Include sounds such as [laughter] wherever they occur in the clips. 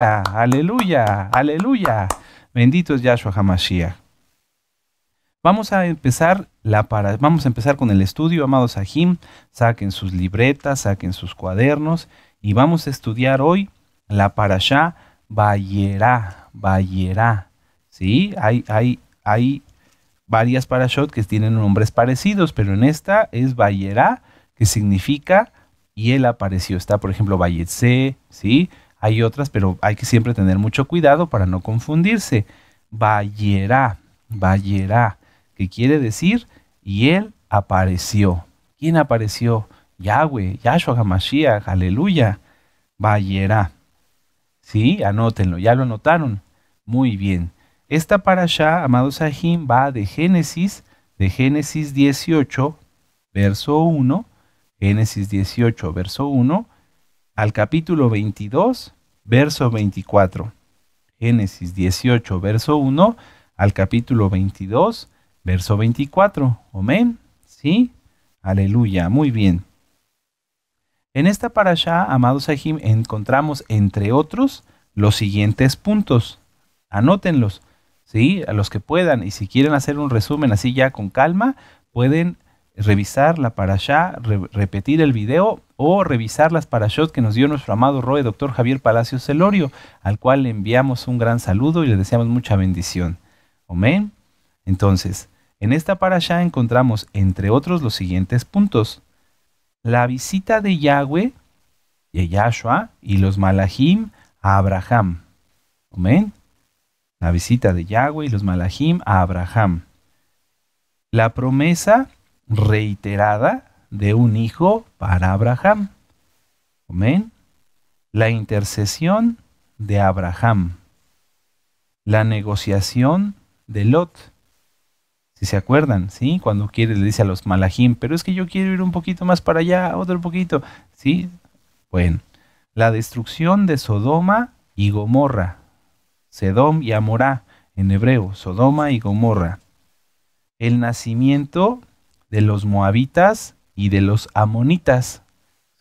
Ah, aleluya, aleluya. Bendito es Yahshua Hamashiach. Vamos a empezar la para, vamos a empezar con el estudio, amados Ajim. Saquen sus libretas, saquen sus cuadernos y vamos a estudiar hoy la parashá Bayera. Sí, hay, hay, hay varias parashot que tienen nombres parecidos, pero en esta es Bayera, que significa y él apareció. Está, por ejemplo, Bayetse, ¿sí? Hay otras, pero hay que siempre tener mucho cuidado para no confundirse. Bayerá, Bayerá, ¿qué quiere decir, y él apareció. ¿Quién apareció? Yahweh, Yahshua Hamashiach, aleluya. Bayerá. Sí, anótenlo, ya lo anotaron. Muy bien. Esta parasha, amados Sahim, va de Génesis, de Génesis 18, verso 1, Génesis 18, verso 1, al capítulo 22, verso 24. Génesis 18, verso 1 al capítulo 22, verso 24. Amén. Sí. Aleluya. Muy bien. En esta parasha, amados Sahim, encontramos, entre otros, los siguientes puntos. Anótenlos, ¿sí? A los que puedan. Y si quieren hacer un resumen así ya con calma, pueden revisarla para allá, repetir el video o revisar las parashot que nos dio nuestro amado Roe, doctor Javier Palacios Celorio, al cual le enviamos un gran saludo y le deseamos mucha bendición. Amén. Entonces, en esta allá encontramos, entre otros, los siguientes puntos. La visita de Yahweh, y Yahshua y los malahim a Abraham. Amén. La visita de Yahweh y los malahim a Abraham. La promesa reiterada de un hijo para Abraham. Amén. La intercesión de Abraham. La negociación de Lot. Si se acuerdan, ¿sí? Cuando quiere le dice a los malajim, pero es que yo quiero ir un poquito más para allá, otro poquito. ¿Sí? Bueno, la destrucción de Sodoma y Gomorra. Sedom y Amorá, en hebreo, Sodoma y Gomorra. El nacimiento de los moabitas y de los amonitas,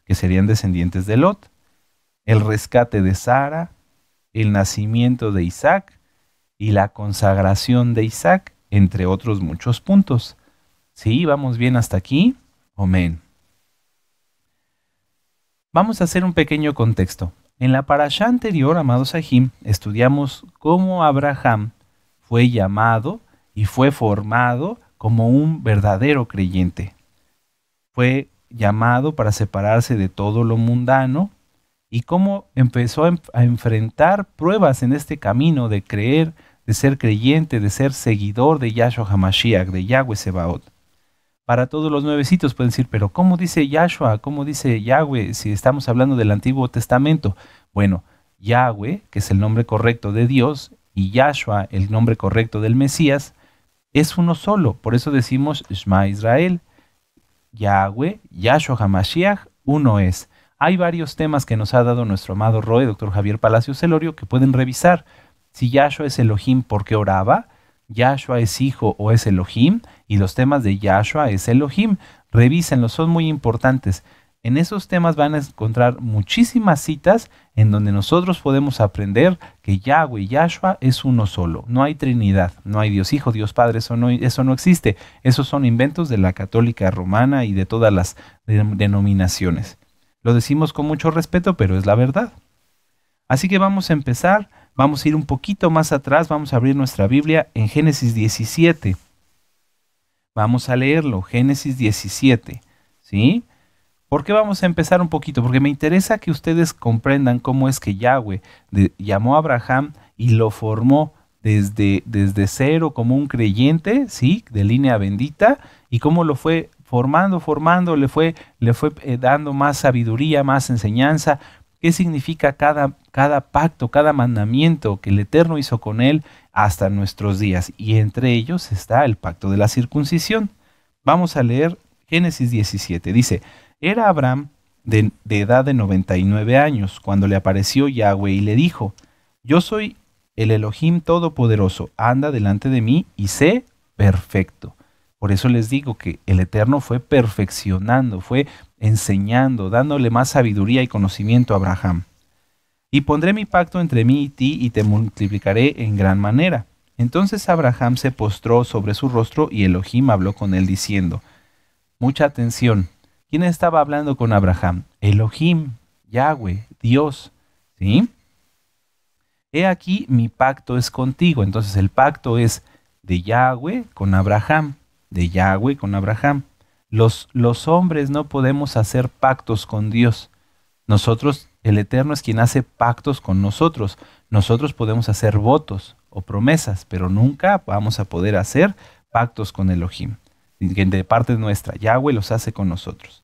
que serían descendientes de Lot, el rescate de Sara, el nacimiento de Isaac y la consagración de Isaac, entre otros muchos puntos. ¿Sí? ¿Vamos bien hasta aquí? Amén. Vamos a hacer un pequeño contexto. En la parasha anterior, amados Ajim, estudiamos cómo Abraham fue llamado y fue formado como un verdadero creyente. Fue llamado para separarse de todo lo mundano y cómo empezó a enfrentar pruebas en este camino de creer, de ser creyente, de ser seguidor de Yahshua Hamashiach, de Yahweh Sebaot. Para todos los nuevecitos pueden decir, pero ¿cómo dice Yahshua? ¿Cómo dice Yahweh si estamos hablando del Antiguo Testamento? Bueno, Yahweh, que es el nombre correcto de Dios, y Yahshua, el nombre correcto del Mesías, es uno solo. Por eso decimos Shema Israel. Yahweh, Yahshua HaMashiach, uno es. Hay varios temas que nos ha dado nuestro amado Roe, doctor Javier Palacio Celorio, que pueden revisar. Si Yahshua es Elohim, ¿por qué oraba? Yahshua es hijo o es Elohim. Y los temas de Yahshua es Elohim. Revísenlos, son muy importantes. En esos temas van a encontrar muchísimas citas en donde nosotros podemos aprender que Yahweh y Yahshua es uno solo. No hay Trinidad, no hay Dios Hijo, Dios Padre, eso no, existe. Esos son inventos de la católica romana y de todas las denominaciones. Lo decimos con mucho respeto, pero es la verdad. Así que vamos a empezar, vamos a ir un poquito más atrás, vamos a abrir nuestra Biblia en Génesis 17. Vamos a leerlo, Génesis 17, ¿sí? ¿Por qué vamos a empezar un poquito? Porque me interesa que ustedes comprendan cómo es que Yahweh llamó a Abraham y lo formó desde, desde cero como un creyente, ¿sí? De línea bendita, y cómo lo fue formando, formando, le fue, le fue eh, dando más sabiduría, más enseñanza. ¿Qué significa cada, cada pacto, cada mandamiento que el Eterno hizo con él hasta nuestros días? Y entre ellos está el pacto de la circuncisión. Vamos a leer Génesis 17. Dice, era Abraham de, de, edad de 99 años cuando le apareció Yahweh y le dijo, yo soy el Elohim Todopoderoso, anda delante de mí y sé perfecto. Por eso les digo que el Eterno fue perfeccionando, fue enseñando, dándole más sabiduría y conocimiento a Abraham. Y pondré mi pacto entre mí y ti y te multiplicaré en gran manera. Entonces Abraham se postró sobre su rostro y Elohim habló con él diciendo, Mucha atención, ¿Quién estaba hablando con Abraham? Elohim, Yahweh, Dios. ¿Sí? He aquí mi pacto es contigo. Entonces el pacto es de Yahweh con Abraham, de Yahweh con Abraham. Los, los hombres no podemos hacer pactos con Dios. Nosotros, el Eterno es quien hace pactos con nosotros. Nosotros podemos hacer votos o promesas, pero nunca vamos a poder hacer pactos con Elohim de parte nuestra Yahweh los hace con nosotros.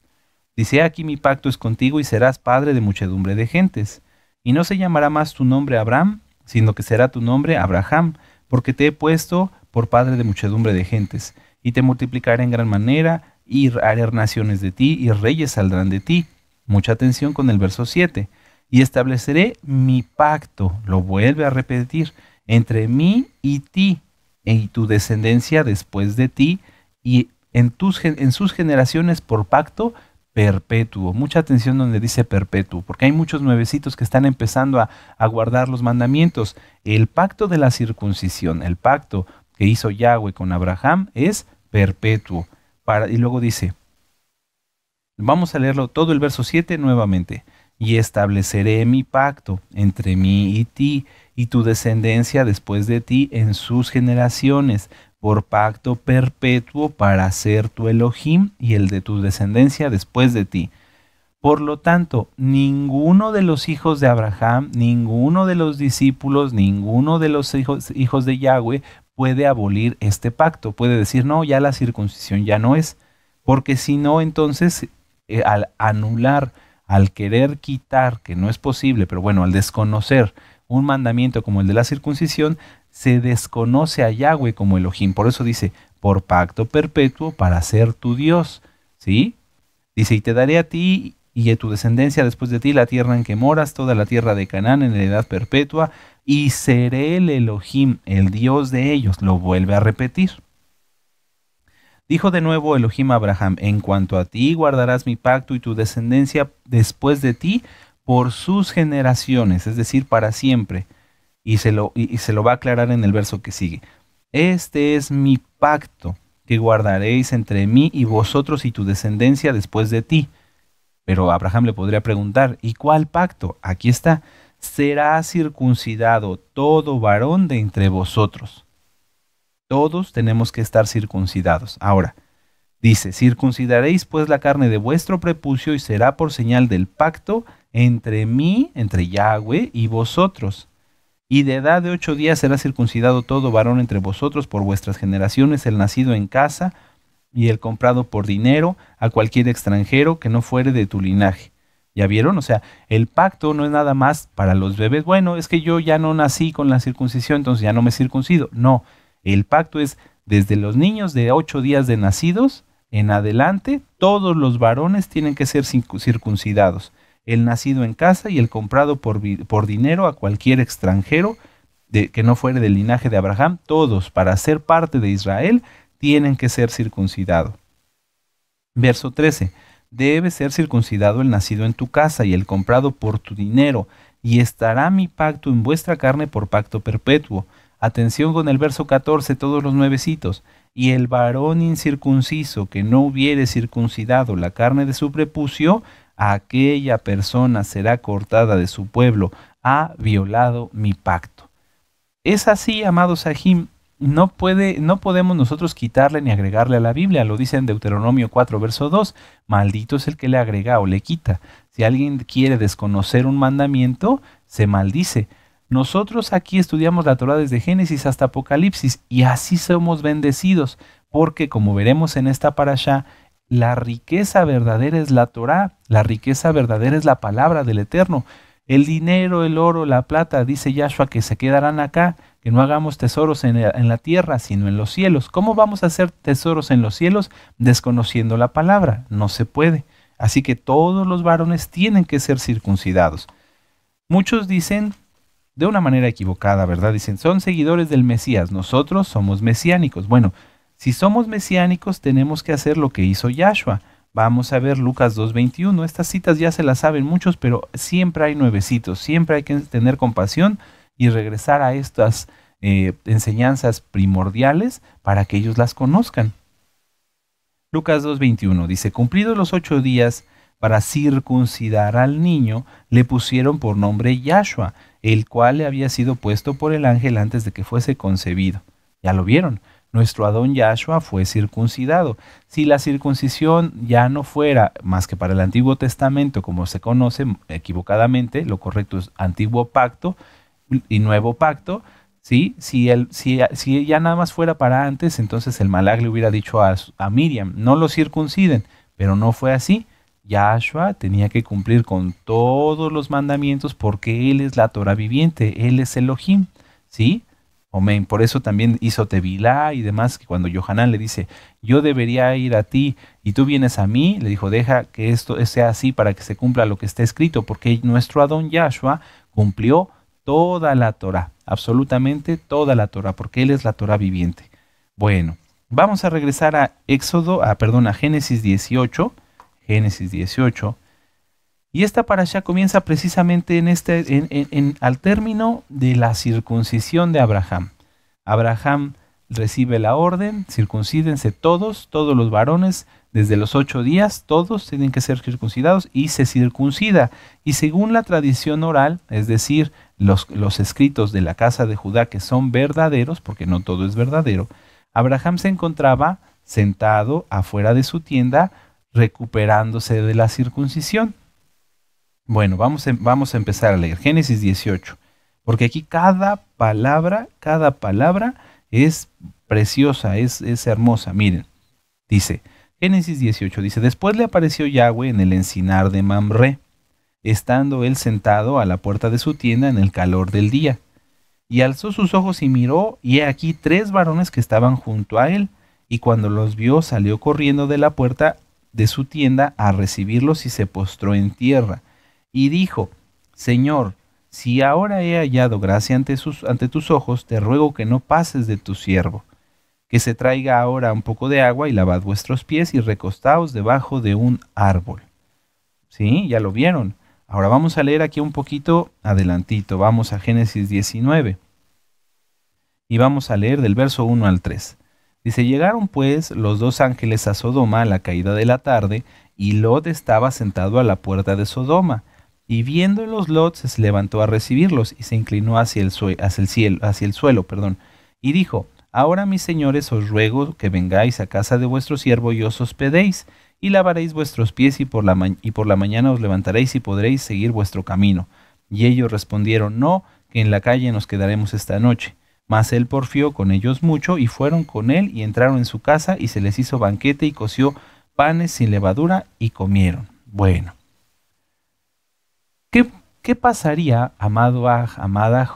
Dice aquí mi pacto es contigo y serás padre de muchedumbre de gentes. Y no se llamará más tu nombre Abraham, sino que será tu nombre Abraham, porque te he puesto por padre de muchedumbre de gentes, y te multiplicaré en gran manera, y haré naciones de ti, y reyes saldrán de ti. Mucha atención con el verso 7. Y estableceré mi pacto, lo vuelve a repetir, entre mí y ti, y tu descendencia después de ti, y en, tus, en sus generaciones por pacto perpetuo. Mucha atención donde dice perpetuo, porque hay muchos nuevecitos que están empezando a, guardar los mandamientos. El pacto de la circuncisión, el pacto que hizo Yahweh con Abraham es perpetuo. Para, y luego dice, vamos a leerlo todo el verso 7 nuevamente. Y estableceré mi pacto entre mí y ti y tu descendencia después de ti en sus generaciones por pacto perpetuo para ser tu Elohim y el de tu descendencia después de ti. Por lo tanto, ninguno de los hijos de Abraham, ninguno de los discípulos, ninguno de los hijos, hijos, de Yahweh puede abolir este pacto. Puede decir, no, ya la circuncisión ya no es. Porque si no, entonces, eh, al anular, al querer quitar, que no es posible, pero bueno, al desconocer un mandamiento como el de la circuncisión, se desconoce a Yahweh como Elohim. Por eso dice, por pacto perpetuo para ser tu Dios. ¿Sí? Dice, y te daré a ti y a tu descendencia después de ti la tierra en que moras, toda la tierra de Canaán en edad perpetua, y seré el Elohim, el Dios de ellos. Lo vuelve a repetir. Dijo de nuevo Elohim a Abraham, en cuanto a ti guardarás mi pacto y tu descendencia después de ti por sus generaciones, es decir, para siempre y se, lo, y, se lo va a aclarar en el verso que sigue. Este es mi pacto que guardaréis entre mí y vosotros y tu descendencia después de ti. Pero Abraham le podría preguntar, ¿y cuál pacto? Aquí está, será circuncidado todo varón de entre vosotros. Todos tenemos que estar circuncidados. Ahora, dice, circuncidaréis pues la carne de vuestro prepucio y será por señal del pacto entre mí, entre Yahweh y vosotros. Y de edad de ocho días será circuncidado todo varón entre vosotros por vuestras generaciones, el nacido en casa y el comprado por dinero a cualquier extranjero que no fuere de tu linaje. ¿Ya vieron? O sea, el pacto no es nada más para los bebés. Bueno, es que yo ya no nací con la circuncisión, entonces ya no me circuncido. No, el pacto es desde los niños de ocho días de nacidos en adelante, todos los varones tienen que ser circuncidados el nacido en casa y el comprado por, dinero a cualquier extranjero de, que no fuere del linaje de Abraham, todos para ser parte de Israel tienen que ser circuncidados. Verso 13. Debe ser circuncidado el nacido en tu casa y el comprado por tu dinero, y estará mi pacto en vuestra carne por pacto perpetuo. Atención con el verso 14, todos los nuevecitos. Y el varón incircunciso que no hubiere circuncidado la carne de su prepucio, aquella persona será cortada de su pueblo, ha violado mi pacto. Es así, amado Sahim, no, puede, no podemos nosotros quitarle ni agregarle a la Biblia, lo dice en Deuteronomio 4, verso 2, maldito es el que le agrega o le quita. Si alguien quiere desconocer un mandamiento, se maldice. Nosotros aquí estudiamos la Torah desde Génesis hasta Apocalipsis y así somos bendecidos, porque como veremos en esta parasha, la riqueza verdadera es la Torah, la riqueza verdadera es la palabra del Eterno. El dinero, el oro, la plata, dice Yahshua, que se quedarán acá, que no hagamos tesoros e, en, la tierra, sino en los cielos. ¿Cómo vamos a hacer tesoros en los cielos desconociendo la palabra? No se puede. Así que todos los varones tienen que ser circuncidados. Muchos dicen de una manera equivocada, ¿verdad? Dicen, son seguidores del Mesías, nosotros somos mesiánicos. Bueno, si somos mesiánicos, tenemos que hacer lo que hizo Yahshua. Vamos a ver Lucas 2.21. Estas citas ya se las saben muchos, pero siempre hay nuevecitos. Siempre hay que tener compasión y regresar a estas eh, enseñanzas primordiales para que ellos las conozcan. Lucas 2.21 dice, cumplidos los ocho días para circuncidar al niño, le pusieron por nombre Yahshua, el cual le había sido puesto por el ángel antes de que fuese concebido. Ya lo vieron nuestro Adón Yahshua fue circuncidado. Si la circuncisión ya no fuera más que para el Antiguo Testamento, como se conoce equivocadamente, lo correcto es Antiguo Pacto y Nuevo Pacto, ¿sí? si, si, ya nada más fuera para antes, entonces el Malag le hubiera dicho a, Miriam, no lo circunciden, pero no fue así. Yahshua tenía que cumplir con todos los mandamientos porque Él es la Torah viviente, Él es Elohim, ¿sí? Por eso también hizo Tevilá y demás, que cuando Johanán le dice, yo debería ir a ti y tú vienes a mí, le dijo, deja que esto sea así para que se cumpla lo que está escrito, porque nuestro Adón Yahshua cumplió toda la Torah, absolutamente toda la Torah, porque él es la Torah viviente. Bueno, vamos a regresar a Éxodo, a, ah, perdón, a Génesis 18, Génesis 18, y esta para comienza precisamente en este, al término de la circuncisión de Abraham. Abraham recibe la orden, circuncídense todos, todos los varones, desde los ocho días, todos tienen que ser circuncidados y se circuncida. Y según la tradición oral, es decir, los escritos de la casa de Judá que son verdaderos, porque no todo es verdadero, Abraham se encontraba sentado afuera de su tienda recuperándose de la circuncisión. Bueno, vamos, a, em, vamos a empezar a leer. Génesis 18. Porque aquí cada palabra, cada palabra es preciosa, es, es hermosa. Miren, dice, Génesis 18 dice, después le apareció Yahweh en el encinar de Mamre, estando él sentado a la puerta de su tienda en el calor del día. Y alzó sus ojos y miró, y he aquí tres varones que estaban junto a él, y cuando los vio salió corriendo de la puerta de su tienda a recibirlos y se postró en tierra y dijo, Señor, si ahora he hallado gracia ante, ante tus ojos, te ruego que no pases de tu siervo, que se traiga ahora un poco de agua y lavad vuestros pies y recostaos debajo de un árbol. Sí, ya lo vieron. Ahora vamos a leer aquí un poquito adelantito, vamos a Génesis 19 y vamos a leer del verso 1 al 3. Dice, llegaron pues los dos ángeles a Sodoma a la caída de la tarde, y Lot estaba sentado a la puerta de Sodoma, y viendo los lots se levantó a recibirlos y se inclinó hacia el, hacia el cielo, hacia el suelo, perdón, y dijo, Ahora mis señores os ruego que vengáis a casa de vuestro siervo y os hospedéis, y lavaréis vuestros pies y por la, y por la mañana os levantaréis y podréis seguir vuestro camino. Y ellos respondieron, No, que en la calle nos quedaremos esta noche. Mas él porfió con ellos mucho y fueron con él y entraron en su casa y se les hizo banquete y coció panes sin levadura y comieron. Bueno, ¿Qué, pasaría, amado Aj, amada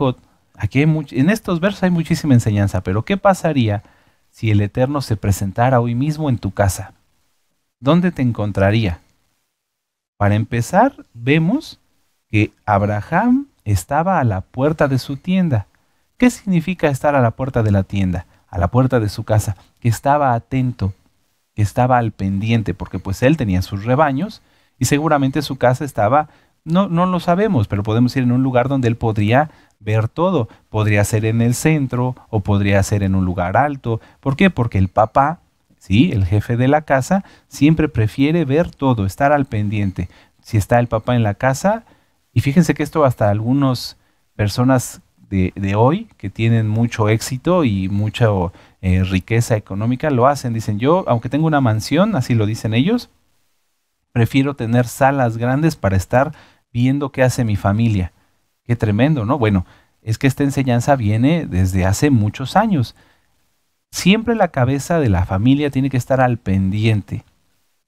Aquí en estos versos hay muchísima enseñanza, pero ¿qué pasaría si el Eterno se presentara hoy mismo en tu casa? ¿Dónde te encontraría? Para empezar, vemos que Abraham estaba a la puerta de su tienda. ¿Qué significa estar a la puerta de la tienda? A la puerta de su casa, que estaba atento, que estaba al pendiente, porque pues él tenía sus rebaños y seguramente su casa estaba no, no lo sabemos, pero podemos ir en un lugar donde él podría ver todo. Podría ser en el centro o podría ser en un lugar alto. ¿Por qué? Porque el papá, ¿sí? el jefe de la casa, siempre prefiere ver todo, estar al pendiente. Si está el papá en la casa, y fíjense que esto hasta algunas personas de, hoy que tienen mucho éxito y mucha eh, riqueza económica lo hacen. Dicen, yo, aunque tengo una mansión, así lo dicen ellos, prefiero tener salas grandes para estar viendo qué hace mi familia. Qué tremendo, ¿no? Bueno, es que esta enseñanza viene desde hace muchos años. Siempre la cabeza de la familia tiene que estar al pendiente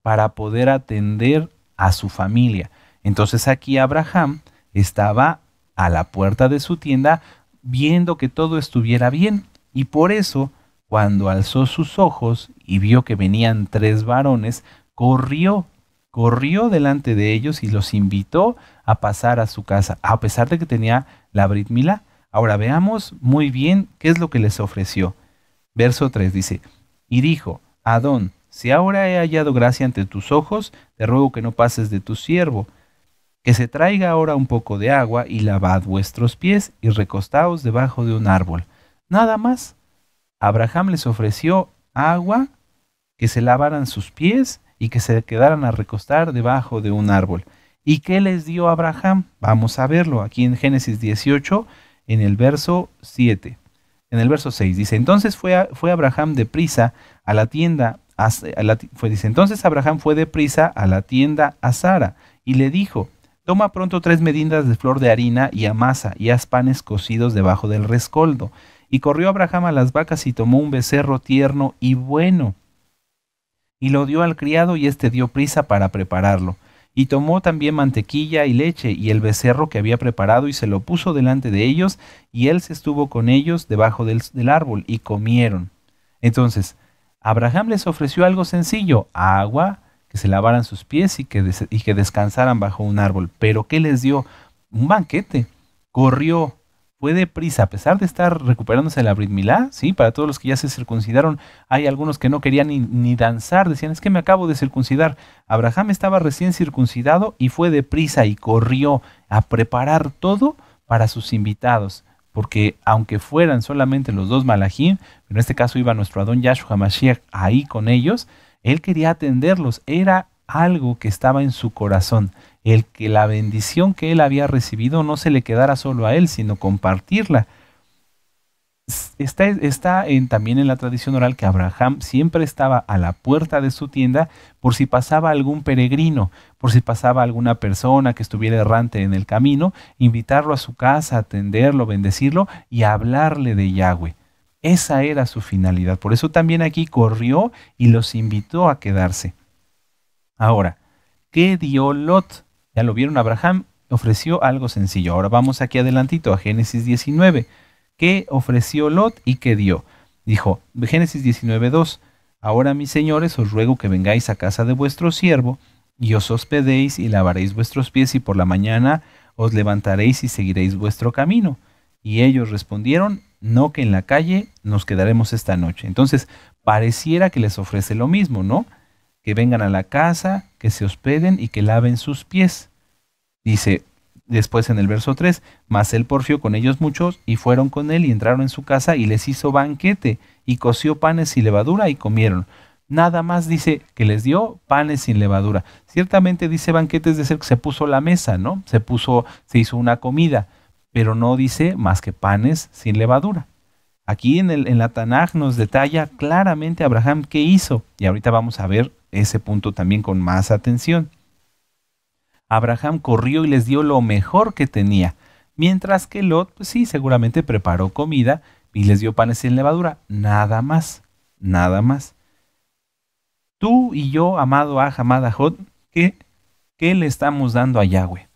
para poder atender a su familia. Entonces aquí Abraham estaba a la puerta de su tienda viendo que todo estuviera bien. Y por eso, cuando alzó sus ojos y vio que venían tres varones, corrió, corrió delante de ellos y los invitó a pasar a su casa, a pesar de que tenía la Brit Ahora veamos muy bien qué es lo que les ofreció. Verso 3 dice, y dijo, Adón, si ahora he hallado gracia ante tus ojos, te ruego que no pases de tu siervo, que se traiga ahora un poco de agua y lavad vuestros pies y recostaos debajo de un árbol. Nada más. Abraham les ofreció agua, que se lavaran sus pies y que se quedaran a recostar debajo de un árbol. ¿Y qué les dio Abraham? Vamos a verlo aquí en Génesis 18, en el verso 7. En el verso 6 dice, entonces fue, fue Abraham deprisa a la tienda, a, dice, entonces Abraham fue prisa a la tienda a Sara y le dijo, toma pronto tres medidas de flor de harina y amasa y haz panes cocidos debajo del rescoldo. Y corrió Abraham a las vacas y tomó un becerro tierno y bueno. Y lo dio al criado y éste dio prisa para prepararlo. Y tomó también mantequilla y leche y el becerro que había preparado y se lo puso delante de ellos y él se estuvo con ellos debajo del, árbol y comieron. Entonces, Abraham les ofreció algo sencillo, agua, que se lavaran sus pies y que, y que descansaran bajo un árbol. Pero ¿qué les dio? Un banquete. Corrió fue deprisa, a pesar de estar recuperándose el la Brit ¿sí? Para todos los que ya se circuncidaron, hay algunos que no querían ni, danzar, decían, es que me acabo de circuncidar. Abraham estaba recién circuncidado y fue deprisa y corrió a preparar todo para sus invitados, porque aunque fueran solamente los dos malajim en este caso iba nuestro Adón Yahshua Mashiach ahí con ellos, él quería atenderlos, era algo que estaba en su corazón el que la bendición que él había recibido no se le quedara solo a él, sino compartirla. Está, está también en la tradición oral que Abraham siempre estaba a la puerta de su tienda por si pasaba algún peregrino, por si pasaba alguna persona que estuviera errante en el camino, invitarlo a su casa, atenderlo, bendecirlo y hablarle de Yahweh. Esa era su finalidad. Por eso también aquí corrió y los invitó a quedarse. Ahora, ¿qué dio Lot? lo vieron, Abraham ofreció algo sencillo. Ahora vamos aquí adelantito a Génesis 19. ¿Qué ofreció Lot y qué dio? Dijo, Génesis 19:2 Ahora, mis señores, os ruego que vengáis a casa de vuestro siervo, y os hospedéis y lavaréis vuestros pies, y por la mañana os levantaréis y seguiréis vuestro camino. Y ellos respondieron, no que en la calle nos quedaremos esta noche. Entonces, pareciera que les ofrece lo mismo, ¿no? Que vengan a la casa, que se hospeden y que laven sus pies. Dice después en el verso 3, mas él porfió con ellos muchos y fueron con él y entraron en su casa y les hizo banquete y coció panes y levadura y comieron. Nada más dice que les dio panes sin levadura. Ciertamente dice banquete, es decir, que se puso la mesa, ¿no? Se puso, se hizo una comida, pero no dice más que panes sin levadura. Aquí en, el, en la Tanaj nos detalla claramente Abraham qué hizo, y ahorita vamos a ver ese punto también con más atención. Abraham corrió y les dio lo mejor que tenía, mientras que Lot, pues sí, seguramente preparó comida y les dio panes en levadura, nada más, nada más. Tú y yo, amado a amada Jod, ¿qué, ¿qué le estamos dando a Yahweh?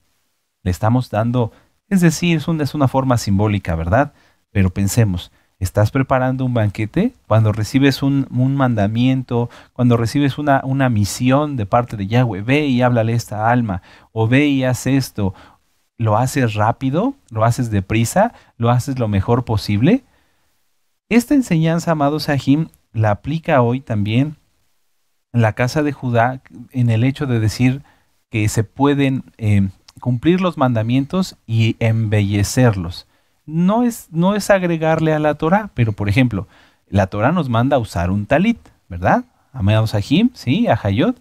Le estamos dando, es decir, es una forma simbólica, ¿verdad? Pero pensemos, estás preparando un banquete, cuando recibes un, mandamiento, cuando recibes una, misión de parte de Yahweh, ve y háblale esta alma, o ve y haz esto, lo haces rápido, lo haces deprisa, lo haces lo mejor posible. Esta enseñanza, amado Sahim, la aplica hoy también en la casa de Judá en el hecho de decir que se pueden eh, cumplir los mandamientos y embellecerlos no es, no es agregarle a la Torah, pero por ejemplo, la Torah nos manda a usar un talit, ¿verdad? Amamos a Him, sí, a Hayot.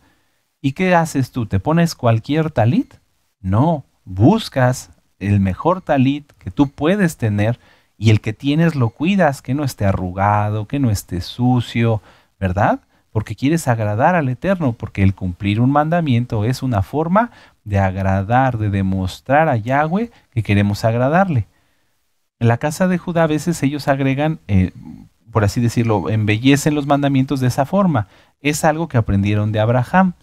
¿Y qué haces tú? ¿Te pones cualquier talit? No, buscas el mejor talit que tú puedes tener y el que tienes lo cuidas, que no esté arrugado, que no esté sucio, ¿verdad? Porque quieres agradar al Eterno, porque el cumplir un mandamiento es una forma de agradar, de demostrar a Yahweh que queremos agradarle. En la casa de Judá a veces ellos agregan, eh, por así decirlo, embellecen los mandamientos de esa forma. Es algo que aprendieron de Abraham.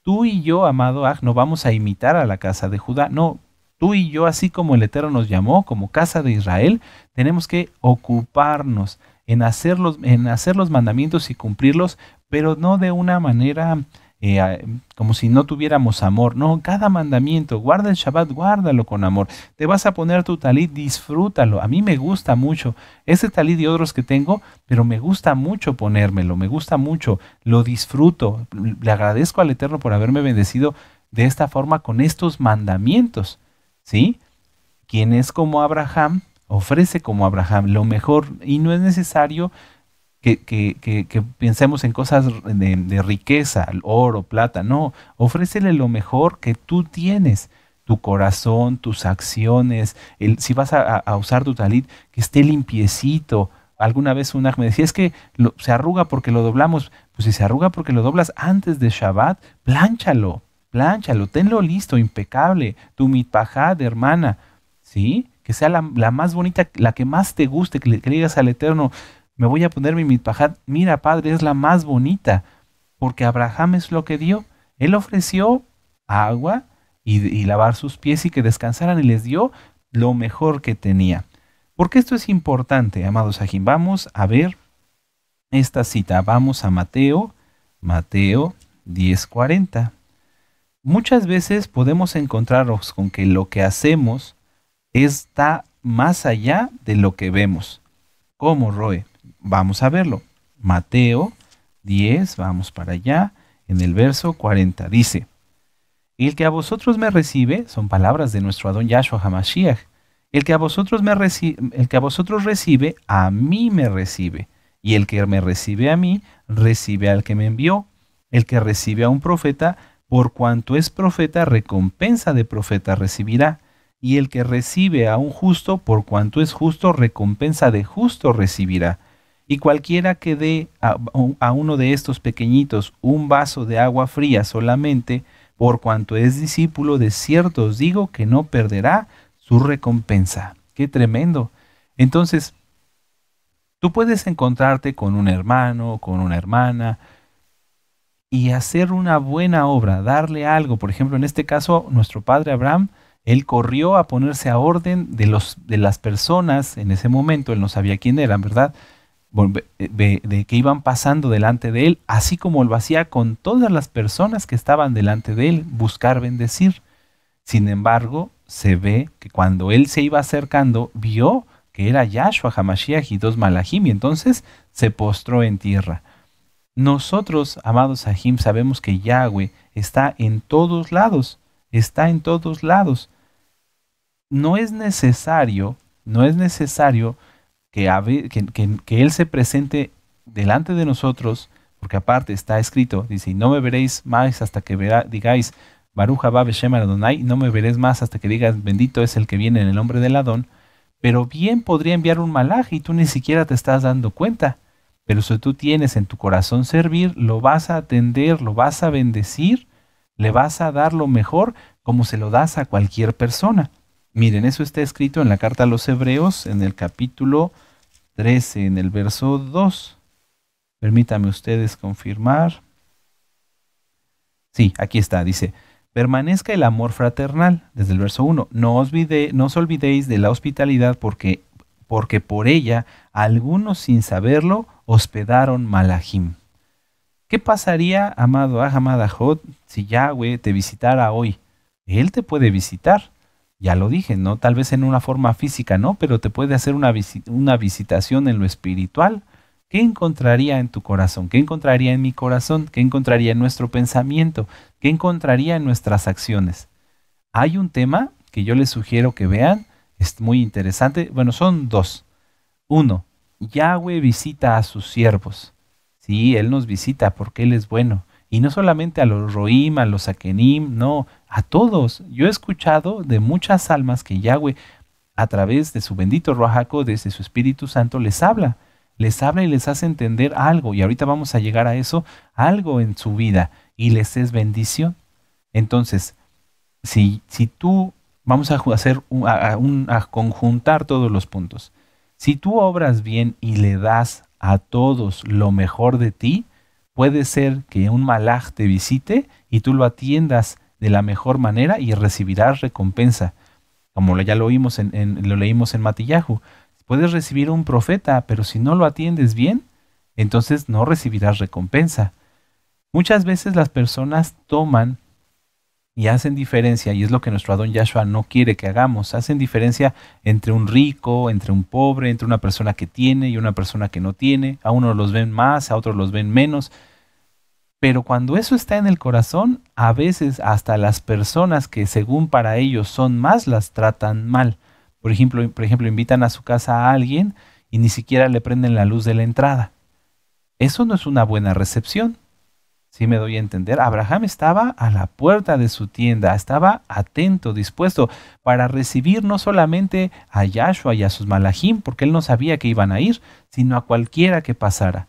Tú y yo, amado Aj, no vamos a imitar a la casa de Judá. No, tú y yo, así como el Eterno nos llamó, como casa de Israel, tenemos que ocuparnos en hacer en hacer los mandamientos y cumplirlos, pero no de una manera eh, como si no tuviéramos amor. No, cada mandamiento, guarda el Shabbat, guárdalo con amor. Te vas a poner tu talit, disfrútalo. A mí me gusta mucho ese talit y otros que tengo, pero me gusta mucho ponérmelo, me gusta mucho, lo disfruto. Le agradezco al Eterno por haberme bendecido de esta forma con estos mandamientos. ¿Sí? Quien es como Abraham, ofrece como Abraham lo mejor y no es necesario que, que, que, pensemos en cosas de, riqueza, oro, plata. No, ofrécele lo mejor que tú tienes, tu corazón, tus acciones. El, si vas a, usar tu talit, que esté limpiecito. Alguna vez un me decía, es que se arruga porque lo doblamos. Pues si se arruga porque lo doblas antes de Shabbat, plánchalo, plánchalo, tenlo listo, impecable, tu mitpajad, hermana, ¿sí? Que sea la, más bonita, la que más te guste, que le, que al Eterno, me voy a poner mi mitpajat. Mira, padre, es la más bonita. Porque Abraham es lo que dio. Él ofreció agua y, lavar sus pies y que descansaran y les dio lo mejor que tenía. Porque esto es importante, amados ajin Vamos a ver esta cita. Vamos a Mateo, Mateo 10:40. Muchas veces podemos encontrarnos con que lo que hacemos está más allá de lo que vemos. ¿Cómo, Roe? Vamos a verlo. Mateo 10, vamos para allá, en el verso 40 dice, El que a vosotros me recibe, son palabras de nuestro Adón Yahshua Hamashiach, el que a vosotros me recibe, el que a vosotros recibe, a mí me recibe, y el que me recibe a mí, recibe al que me envió. El que recibe a un profeta, por cuanto es profeta, recompensa de profeta recibirá. Y el que recibe a un justo, por cuanto es justo, recompensa de justo recibirá y cualquiera que dé a, uno de estos pequeñitos un vaso de agua fría solamente, por cuanto es discípulo, de cierto os digo que no perderá su recompensa. Qué tremendo. Entonces, tú puedes encontrarte con un hermano, con una hermana, y hacer una buena obra, darle algo. Por ejemplo, en este caso, nuestro padre Abraham, él corrió a ponerse a orden de, los, de las personas en ese momento, él no sabía quién eran, ¿verdad? Eh, de, que iban pasando delante de él, así como lo hacía con todas las personas que estaban delante de él, buscar bendecir. Sin embargo, se ve que cuando él se iba acercando, vio que era Yahshua Hamashiach y dos Malahim, y entonces se postró en tierra. Nosotros, amados Ahim, sabemos que Yahweh está en todos lados, está en todos lados. No es necesario, no es necesario que, Él se presente delante de nosotros, porque aparte está escrito, dice, no me veréis más hasta que verá, digáis, Baruja Babe Adonai, no me veréis más hasta que digas, bendito es el que viene en el nombre del Ladón, pero bien podría enviar un malaje y tú ni siquiera te estás dando cuenta. Pero si tú tienes en tu corazón servir, lo vas a atender, lo vas a bendecir, le vas a dar lo mejor como se lo das a cualquier persona. Miren, eso está escrito en la carta a los Hebreos, en el capítulo 13 en el verso 2. Permítame ustedes confirmar. Sí, aquí está, dice, permanezca el amor fraternal, desde el verso 1. No os, olvidéis de la hospitalidad porque, porque por ella algunos sin saberlo hospedaron Malahim. ¿Qué pasaría, amado amado Jod, si Yahweh te visitara hoy? Él te puede visitar ya lo dije, ¿no? Tal vez en una forma física, ¿no? Pero te puede hacer una, una visitación en lo espiritual. ¿Qué encontraría en tu corazón? ¿Qué encontraría en mi corazón? ¿Qué encontraría en nuestro pensamiento? ¿Qué encontraría en nuestras acciones? Hay un tema que yo les sugiero que vean, es muy interesante. Bueno, son dos. Uno, Yahweh visita a sus siervos. Sí, Él nos visita porque Él es bueno. Y no solamente a los Roim, a los Akenim, no, a todos. Yo he escuchado de muchas almas que Yahweh, a través de su bendito rojaco desde su Espíritu Santo, les habla. Les habla y les hace entender algo. Y ahorita vamos a llegar a eso, algo en su vida. Y les es bendición. Entonces, si, si tú, vamos a, hacer a, a conjuntar todos los puntos. Si tú obras bien y le das a todos lo mejor de ti, puede ser que un malaj te visite y tú lo atiendas de la mejor manera y recibirás recompensa. Como ya lo, en, lo leímos en Matillahu, puedes recibir un profeta, pero si no lo atiendes bien, entonces no recibirás recompensa. Muchas veces las personas toman y hacen diferencia, y es lo que nuestro Adón Yahshua no quiere que hagamos, hacen diferencia entre un rico, entre un pobre, entre una persona que tiene y una persona que no tiene, a unos los ven más, a otros los ven menos, pero cuando eso está en el corazón, a veces hasta las personas que según para ellos son más las tratan mal. Por ejemplo, por ejemplo, invitan a su casa a alguien y ni siquiera le prenden la luz de la entrada. Eso no es una buena recepción. Si me doy a entender, Abraham estaba a la puerta de su tienda, estaba atento, dispuesto para recibir no solamente a Yahshua y a sus malajim, porque él no sabía que iban a ir, sino a cualquiera que pasara.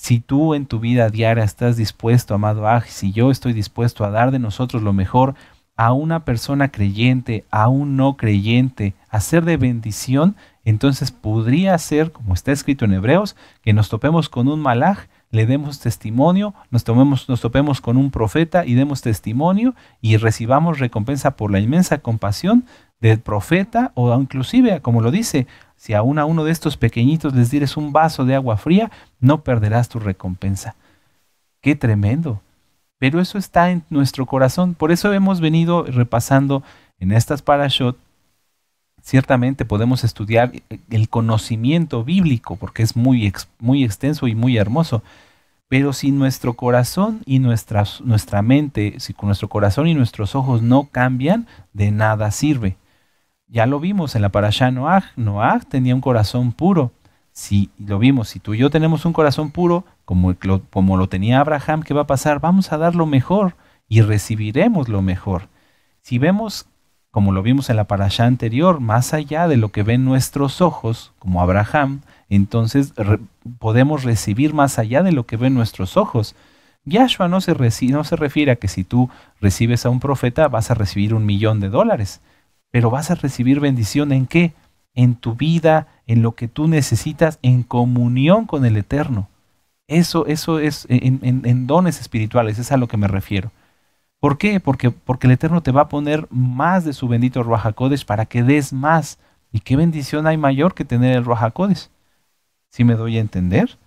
Si tú en tu vida diaria estás dispuesto, amado Aj, si yo estoy dispuesto a dar de nosotros lo mejor a una persona creyente, a un no creyente, a ser de bendición, entonces podría ser, como está escrito en Hebreos, que nos topemos con un malaj, le demos testimonio, nos, tomemos, nos topemos con un profeta y demos testimonio y recibamos recompensa por la inmensa compasión del profeta o inclusive, como lo dice, si a uno de estos pequeñitos les dieres un vaso de agua fría, no perderás tu recompensa. Qué tremendo. Pero eso está en nuestro corazón. Por eso hemos venido repasando en estas parashot. Ciertamente podemos estudiar el conocimiento bíblico porque es muy, muy extenso y muy hermoso. Pero si nuestro corazón y nuestra, nuestra mente, si con nuestro corazón y nuestros ojos no cambian, de nada sirve. Ya lo vimos en la parasha Noah, Noah tenía un corazón puro. Si lo vimos, si tú y yo tenemos un corazón puro, como lo, como lo tenía Abraham, ¿qué va a pasar? Vamos a dar lo mejor y recibiremos lo mejor. Si vemos, como lo vimos en la parasha anterior, más allá de lo que ven nuestros ojos, como Abraham, entonces podemos recibir más allá de lo que ven nuestros ojos. Yahshua no se, no se refiere a que si tú recibes a un profeta vas a recibir un millón de dólares pero vas a recibir bendición en qué? En tu vida, en lo que tú necesitas, en comunión con el Eterno. Eso, eso es en, dones espirituales, es a lo que me refiero. ¿Por qué? Porque, porque el Eterno te va a poner más de su bendito Ruajacodes para que des más. ¿Y qué bendición hay mayor que tener el Ruajacodes? Si me doy a entender.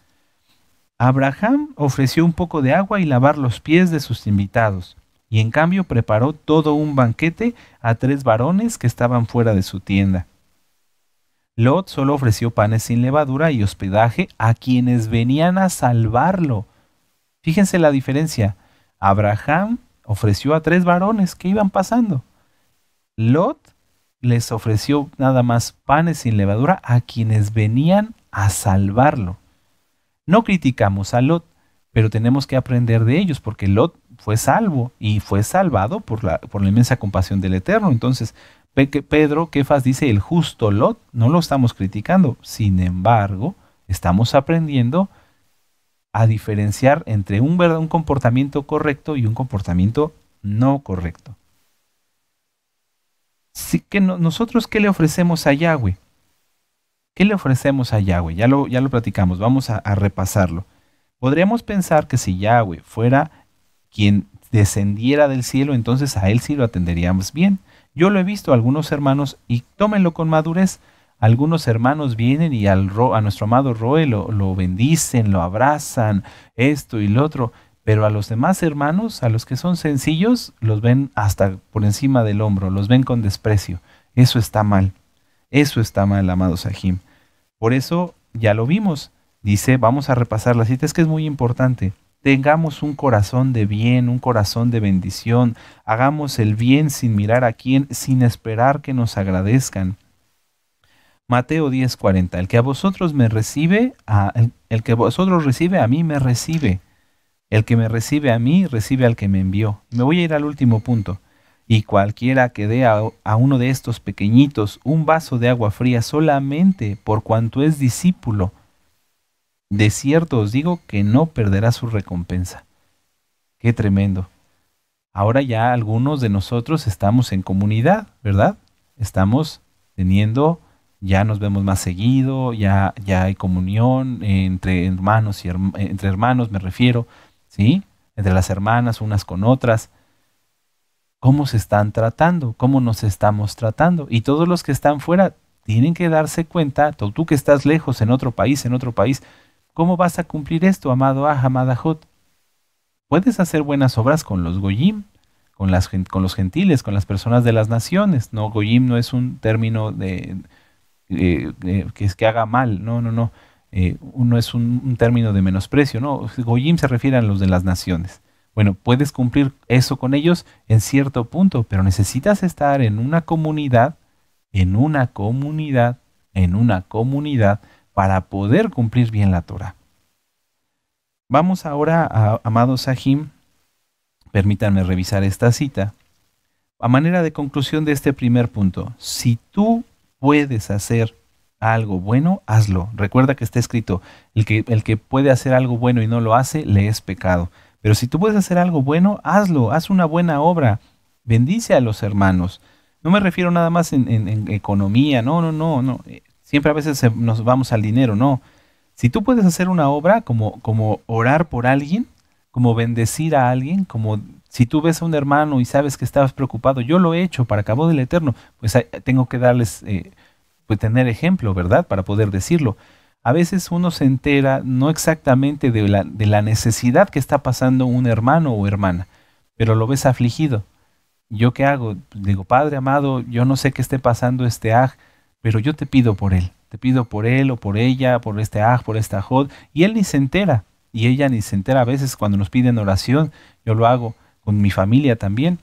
Abraham ofreció un poco de agua y lavar los pies de sus invitados y en cambio preparó todo un banquete a tres varones que estaban fuera de su tienda. Lot solo ofreció panes sin levadura y hospedaje a quienes venían a salvarlo. Fíjense la diferencia. Abraham ofreció a tres varones que iban pasando. Lot les ofreció nada más panes sin levadura a quienes venían a salvarlo. No criticamos a Lot, pero tenemos que aprender de ellos porque Lot fue salvo y fue salvado por la, por la inmensa compasión del Eterno. Entonces, Pedro Kefas dice el justo Lot, no lo estamos criticando, sin embargo, estamos aprendiendo a diferenciar entre un, un comportamiento correcto y un comportamiento no correcto. que nosotros qué le ofrecemos a Yahweh? ¿Qué le ofrecemos a Yahweh? Ya lo, ya lo platicamos, vamos a, a repasarlo. Podríamos pensar que si Yahweh fuera quien descendiera del cielo, entonces a él sí lo atenderíamos bien. Yo lo he visto, algunos hermanos, y tómenlo con madurez, algunos hermanos vienen y al Ro, a nuestro amado Roe lo, bendicen, lo abrazan, esto y lo otro, pero a los demás hermanos, a los que son sencillos, los ven hasta por encima del hombro, los ven con desprecio. Eso está mal, eso está mal, amado Sahim. Por eso ya lo vimos, dice, vamos a repasar la cita, es que es muy importante tengamos un corazón de bien, un corazón de bendición, hagamos el bien sin mirar a quién, sin esperar que nos agradezcan. Mateo 10:40, el que a vosotros me recibe, a, el, que vosotros recibe a mí me recibe. El que me recibe a mí recibe al que me envió. Me voy a ir al último punto. Y cualquiera que dé a uno de estos pequeñitos un vaso de agua fría solamente por cuanto es discípulo, de cierto os digo que no perderá su recompensa. Qué tremendo. Ahora ya algunos de nosotros estamos en comunidad, ¿verdad? Estamos teniendo, ya nos vemos más seguido, ya, ya hay comunión entre hermanos y entre hermanos, me refiero, ¿sí? Entre las hermanas unas con otras cómo se están tratando, cómo nos estamos tratando. Y todos los que están fuera tienen que darse cuenta, tú que estás lejos, en otro país, en otro país, ¿Cómo vas a cumplir esto, amado Aj, amada Puedes hacer buenas obras con los Goyim, con, los gentiles, con las personas de las naciones. No, Goyim no es un término de, que es que haga mal, no, no, no. Eh, no uno es un, un, término de menosprecio, ¿no? Goyim se refiere a los de las naciones. Bueno, puedes cumplir eso con ellos en cierto punto, pero necesitas estar en una comunidad, en una comunidad, en una comunidad para poder cumplir bien la Torah. Vamos ahora, a, amado Sahim, permítanme revisar esta cita. A manera de conclusión de este primer punto, si tú puedes hacer algo bueno, hazlo. Recuerda que está escrito, el que, puede hacer algo bueno y no lo hace, le es pecado. Pero si tú puedes hacer algo bueno, hazlo, haz una buena obra, bendice a los hermanos. No me refiero nada más en economía, no, no, no, no siempre a veces nos vamos al dinero, no. Si tú puedes hacer una obra como, como orar por alguien, como bendecir a alguien, como si tú ves a un hermano y sabes que estabas preocupado, yo lo he hecho para cabo del eterno, pues tengo que darles, eh, pues tener ejemplo, ¿verdad? Para poder decirlo. A veces uno se entera no exactamente de la, de la necesidad que está pasando un hermano o hermana, pero lo ves afligido. ¿Yo qué hago? Digo, Padre amado, yo no sé qué esté pasando este aj, pero yo te pido por él, te pido por él o por ella, por este aj, por esta jod, y él ni se entera, y ella ni se entera. A veces cuando nos piden oración, yo lo hago con mi familia también.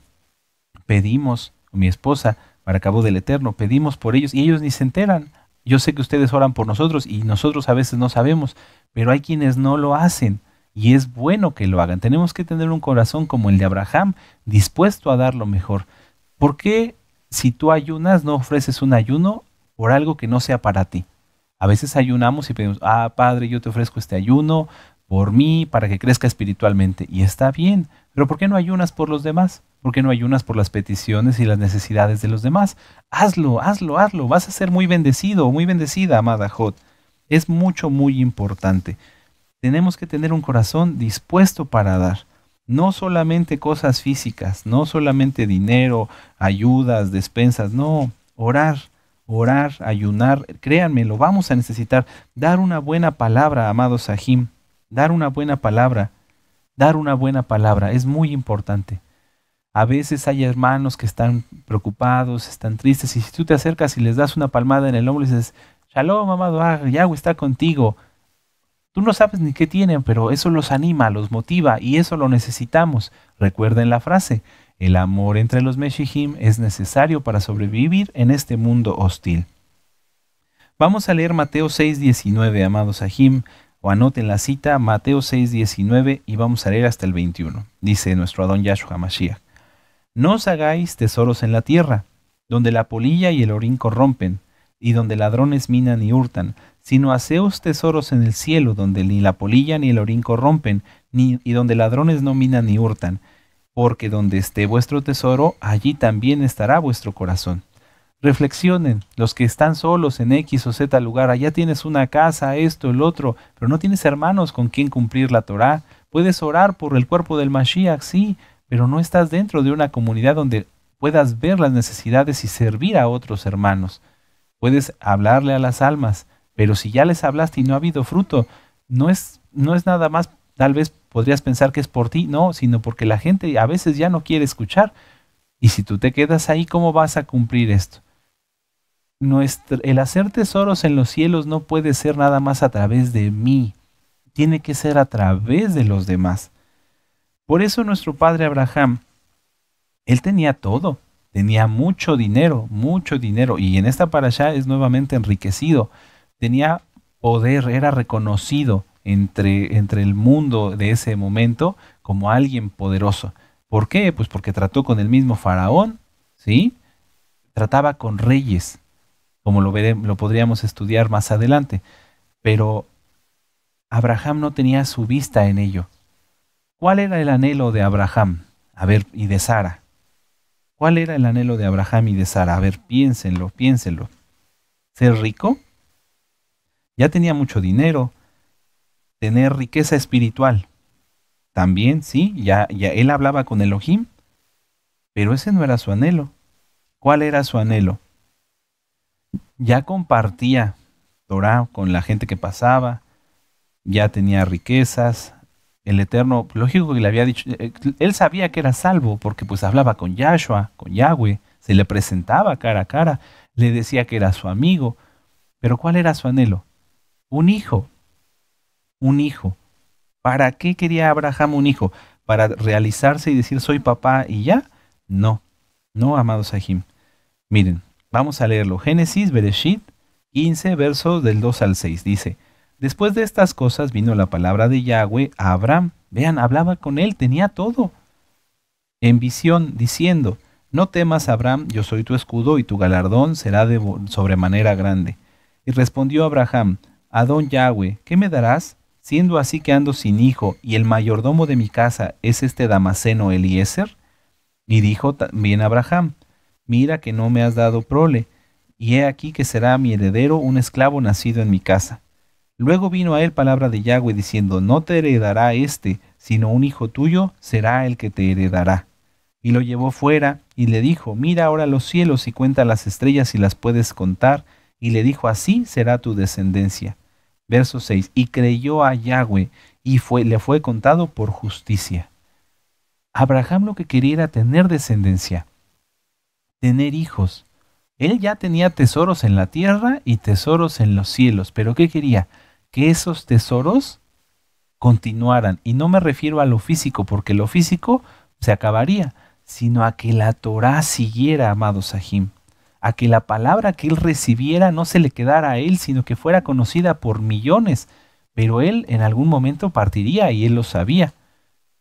Pedimos, con mi esposa, para cabo del Eterno, pedimos por ellos y ellos ni se enteran. Yo sé que ustedes oran por nosotros y nosotros a veces no sabemos, pero hay quienes no lo hacen y es bueno que lo hagan. Tenemos que tener un corazón como el de Abraham, dispuesto a dar lo mejor. ¿Por qué si tú ayunas no ofreces un ayuno por algo que no sea para ti. A veces ayunamos y pedimos, ah, Padre, yo te ofrezco este ayuno por mí, para que crezca espiritualmente. Y está bien, pero ¿por qué no ayunas por los demás? ¿Por qué no ayunas por las peticiones y las necesidades de los demás? Hazlo, hazlo, hazlo. Vas a ser muy bendecido, muy bendecida, amada Jot. Es mucho, muy importante. Tenemos que tener un corazón dispuesto para dar. No solamente cosas físicas, no solamente dinero, ayudas, despensas, no, orar, orar, ayunar, créanme, lo vamos a necesitar. Dar una buena palabra, amado Sahim, dar una buena palabra, dar una buena palabra, es muy importante. A veces hay hermanos que están preocupados, están tristes, y si tú te acercas y les das una palmada en el hombro y dices, Shalom, amado, ah, Yahweh está contigo. Tú no sabes ni qué tienen, pero eso los anima, los motiva, y eso lo necesitamos. Recuerden la frase, el amor entre los Meshihim es necesario para sobrevivir en este mundo hostil. Vamos a leer Mateo 6:19, amados Ahim, o anoten la cita Mateo 6:19 y vamos a leer hasta el 21. Dice nuestro Adón Yahshua Mashiach: No os hagáis tesoros en la tierra, donde la polilla y el orín corrompen, y donde ladrones minan y hurtan, sino haceos tesoros en el cielo, donde ni la polilla ni el orín corrompen, ni, y donde ladrones no minan ni hurtan porque donde esté vuestro tesoro, allí también estará vuestro corazón. Reflexionen, los que están solos en X o Z lugar, allá tienes una casa, esto, el otro, pero no tienes hermanos con quien cumplir la Torá. Puedes orar por el cuerpo del Mashiach, sí, pero no estás dentro de una comunidad donde puedas ver las necesidades y servir a otros hermanos. Puedes hablarle a las almas, pero si ya les hablaste y no ha habido fruto, no es, no es nada más tal vez podrías pensar que es por ti, no, sino porque la gente a veces ya no quiere escuchar. Y si tú te quedas ahí, ¿cómo vas a cumplir esto? el hacer tesoros en los cielos no puede ser nada más a través de mí, tiene que ser a través de los demás. Por eso nuestro padre Abraham, él tenía todo, tenía mucho dinero, mucho dinero, y en esta para allá es nuevamente enriquecido, tenía poder, era reconocido, entre, entre el mundo de ese momento como alguien poderoso. ¿Por qué? Pues porque trató con el mismo faraón, ¿sí? Trataba con reyes, como lo, lo podríamos estudiar más adelante. Pero Abraham no tenía su vista en ello. ¿Cuál era el anhelo de Abraham? y de Sara. ¿Cuál era el anhelo de Abraham y de Sara? A ver, piénsenlo, piénsenlo. ¿Ser rico? Ya tenía mucho dinero, tener riqueza espiritual. También, sí, ya, ya él hablaba con Elohim, pero ese no era su anhelo. ¿Cuál era su anhelo? Ya compartía Torah con la gente que pasaba, ya tenía riquezas, el Eterno, lógico que le había dicho, eh, él sabía que era salvo porque pues hablaba con Yahshua, con Yahweh, se le presentaba cara a cara, le decía que era su amigo, pero ¿cuál era su anhelo? Un hijo un hijo. ¿Para qué quería Abraham un hijo? ¿Para realizarse y decir soy papá y ya? No, no, amado Sahim. Miren, vamos a leerlo. Génesis, Bereshit 15, versos del 2 al 6. Dice, después de estas cosas vino la palabra de Yahweh a Abraham. Vean, hablaba con él, tenía todo. En visión, diciendo, no temas, Abraham, yo soy tu escudo y tu galardón será de sobremanera grande. Y respondió Abraham, Adón Yahweh, ¿qué me darás? siendo así que ando sin hijo, y el mayordomo de mi casa es este Damaseno Eliezer? Y dijo también Abraham, mira que no me has dado prole, y he aquí que será mi heredero un esclavo nacido en mi casa. Luego vino a él palabra de Yahweh diciendo, no te heredará éste, sino un hijo tuyo será el que te heredará. Y lo llevó fuera, y le dijo, mira ahora los cielos y cuenta las estrellas si las puedes contar, y le dijo, así será tu descendencia. Verso 6. Y creyó a Yahweh y fue, le fue contado por justicia. Abraham lo que quería era tener descendencia, tener hijos. Él ya tenía tesoros en la tierra y tesoros en los cielos, pero ¿qué quería? Que esos tesoros continuaran. Y no me refiero a lo físico, porque lo físico se acabaría, sino a que la Torah siguiera, amado Sahim a que la palabra que él recibiera no se le quedara a él, sino que fuera conocida por millones. Pero él en algún momento partiría y él lo sabía.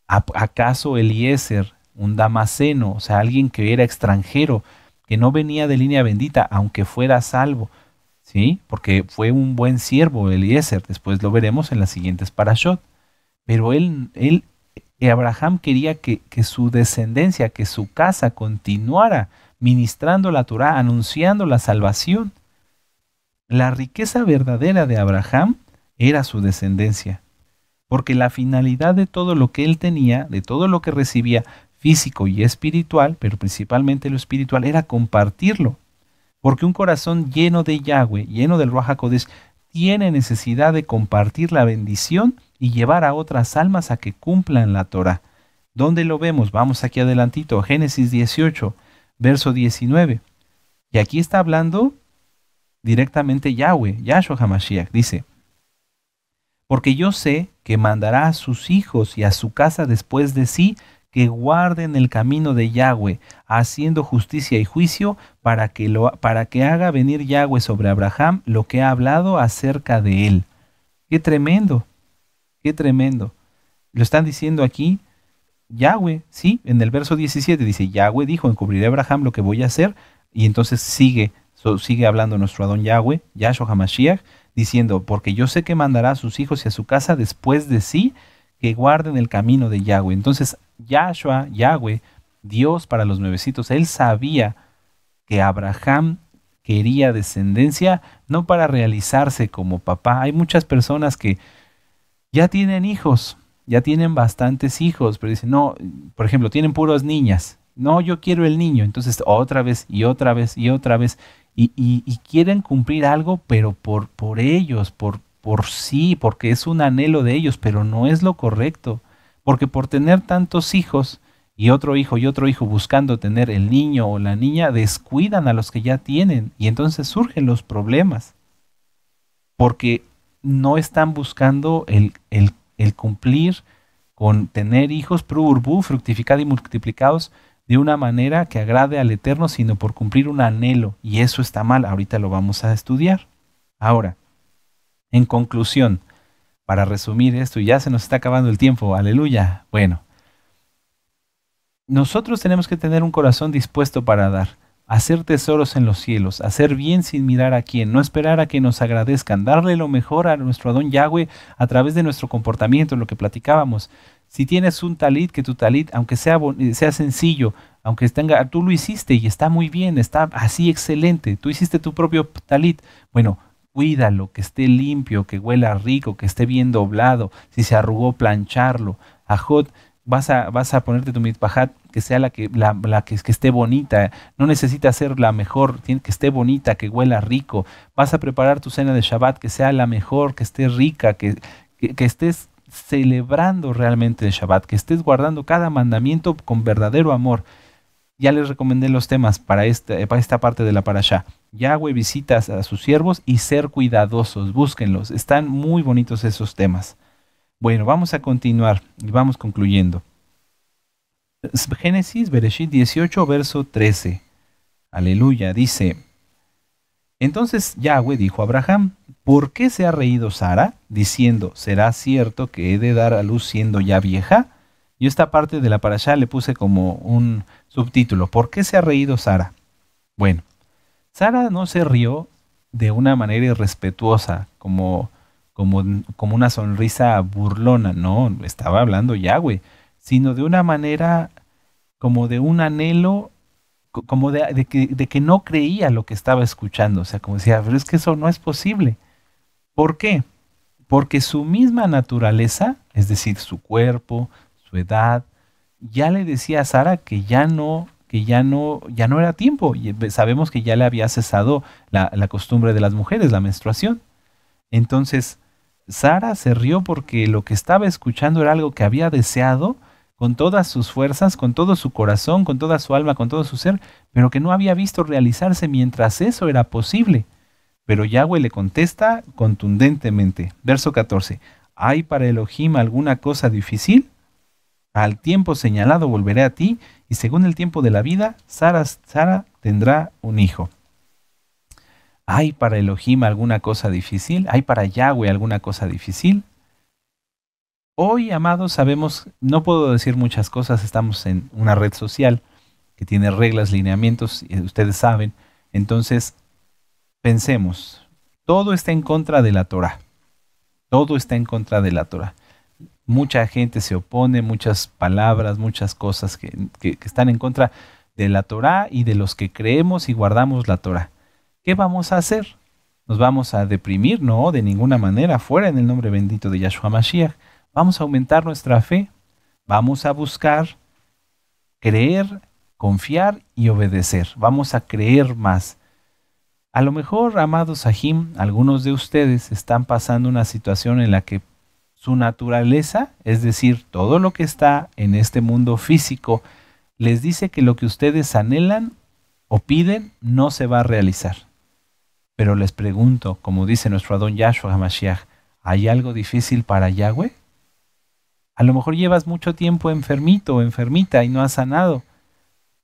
¿Acaso Eliezer, un damaseno, o sea, alguien que era extranjero, que no venía de línea bendita, aunque fuera salvo? ¿Sí? Porque fue un buen siervo Eliezer, después lo veremos en las siguientes parashot. Pero él, él eh, Abraham quería que, que su descendencia, que su casa continuara ministrando la Torah, anunciando la salvación. La riqueza verdadera de Abraham era su descendencia, porque la finalidad de todo lo que él tenía, de todo lo que recibía físico y espiritual, pero principalmente lo espiritual, era compartirlo. Porque un corazón lleno de Yahweh, lleno del Ruach tiene necesidad de compartir la bendición y llevar a otras almas a que cumplan la Torah. ¿Dónde lo vemos? Vamos aquí adelantito, Génesis 18 verso 19. Y aquí está hablando directamente Yahweh, Yahshua HaMashiach. Dice, porque yo sé que mandará a sus hijos y a su casa después de sí que guarden el camino de Yahweh, haciendo justicia y juicio para que, para que haga venir Yahweh sobre Abraham lo que ha hablado acerca de él. Qué tremendo, qué tremendo. Lo están diciendo aquí Yahweh, sí, en el verso 17 dice, Yahweh dijo, encubriré a Abraham lo que voy a hacer, y entonces sigue, sigue hablando nuestro Adón Yahweh, Yahshua Hamashiach, diciendo, porque yo sé que mandará a sus hijos y a su casa después de sí, que guarden el camino de Yahweh. Entonces, Yahshua, Yahweh, Dios para los nuevecitos, él sabía que Abraham quería descendencia, no para realizarse como papá. Hay muchas personas que ya tienen hijos, ya tienen bastantes hijos, pero dicen, no, por ejemplo, tienen puras niñas. No, yo quiero el niño. Entonces, otra vez y otra vez y otra vez. Y, quieren cumplir algo, pero por, por ellos, por, por sí, porque es un anhelo de ellos, pero no es lo correcto. Porque por tener tantos hijos y otro hijo y otro hijo buscando tener el niño o la niña, descuidan a los que ya tienen y entonces surgen los problemas. Porque no están buscando el, el el cumplir con tener hijos pro fructificados y multiplicados de una manera que agrade al Eterno, sino por cumplir un anhelo. Y eso está mal, ahorita lo vamos a estudiar. Ahora, en conclusión, para resumir esto, ya se nos está acabando el tiempo, aleluya. Bueno, nosotros tenemos que tener un corazón dispuesto para dar hacer tesoros en los cielos, hacer bien sin mirar a quién, no esperar a que nos agradezcan, darle lo mejor a nuestro Adón Yahweh a través de nuestro comportamiento, lo que platicábamos. Si tienes un talit, que tu talit, aunque sea, eh, sea sencillo, aunque tenga, tú lo hiciste y está muy bien, está así excelente, tú hiciste tu propio talit, bueno, cuídalo, que esté limpio, que huela rico, que esté bien doblado, si se arrugó, plancharlo. Ajot, vas a, vas a ponerte tu mitbajat que sea la que, la, que, que, esté bonita. No necesita ser la mejor, que esté bonita, que huela rico. Vas a preparar tu cena de Shabbat que sea la mejor, que esté rica, que, que, estés celebrando realmente el Shabbat, que estés guardando cada mandamiento con verdadero amor. Ya les recomendé los temas para esta, para esta parte de la parasha. Yahweh visitas a sus siervos y ser cuidadosos, búsquenlos. Están muy bonitos esos temas. Bueno, vamos a continuar y vamos concluyendo. Génesis, Bereshit 18, verso 13. Aleluya, dice. Entonces Yahweh dijo a Abraham, ¿por qué se ha reído Sara, diciendo, ¿será cierto que he de dar a luz siendo ya vieja? Y esta parte de la parasha le puse como un subtítulo, ¿por qué se ha reído Sara? Bueno, Sara no se rió de una manera irrespetuosa, como como, una sonrisa burlona, no, estaba hablando güey, sino de una manera como de un anhelo, como de, que, no creía lo que estaba escuchando, o sea, como decía, pero es que eso no es posible. ¿Por qué? Porque su misma naturaleza, es decir, su cuerpo, su edad, ya le decía a Sara que ya no que ya no, ya no era tiempo. Y sabemos que ya le había cesado la, la, costumbre de las mujeres, la menstruación. Entonces, Sara se rió porque lo que estaba escuchando era algo que había deseado con todas sus fuerzas, con todo su corazón, con toda su alma, con todo su ser, pero que no había visto realizarse mientras eso era posible. Pero Yahweh le contesta contundentemente. Verso 14. ¿Hay para Elohim alguna cosa difícil? Al tiempo señalado volveré a ti, y según el tiempo de la vida, Sara, Sara tendrá un hijo. ¿Hay para Elohim alguna cosa difícil? ¿Hay para Yahweh alguna cosa difícil? Hoy, amados, sabemos, no puedo decir muchas cosas, estamos en una red social que tiene reglas, lineamientos, y ustedes saben. Entonces, pensemos, todo está en contra de la Torah. Todo está en contra de la Torah. Mucha gente se opone, muchas palabras, muchas cosas que, que están en contra de la Torah y de los que creemos y guardamos la Torah. ¿qué vamos a hacer? Nos vamos a deprimir, no, de ninguna manera, fuera en el nombre bendito de Yahshua Mashiach. Vamos a aumentar nuestra fe, vamos a buscar, creer, confiar y obedecer. Vamos a creer más. A lo mejor, amados Sahim, algunos de ustedes están pasando una situación en la que su naturaleza, es decir, todo lo que está en este mundo físico, les dice que lo que ustedes anhelan o piden no se va a realizar. Pero les pregunto, como dice nuestro Adón Yahshua HaMashiach, ¿hay algo difícil para Yahweh? A lo mejor llevas mucho tiempo enfermito o enfermita y no has sanado.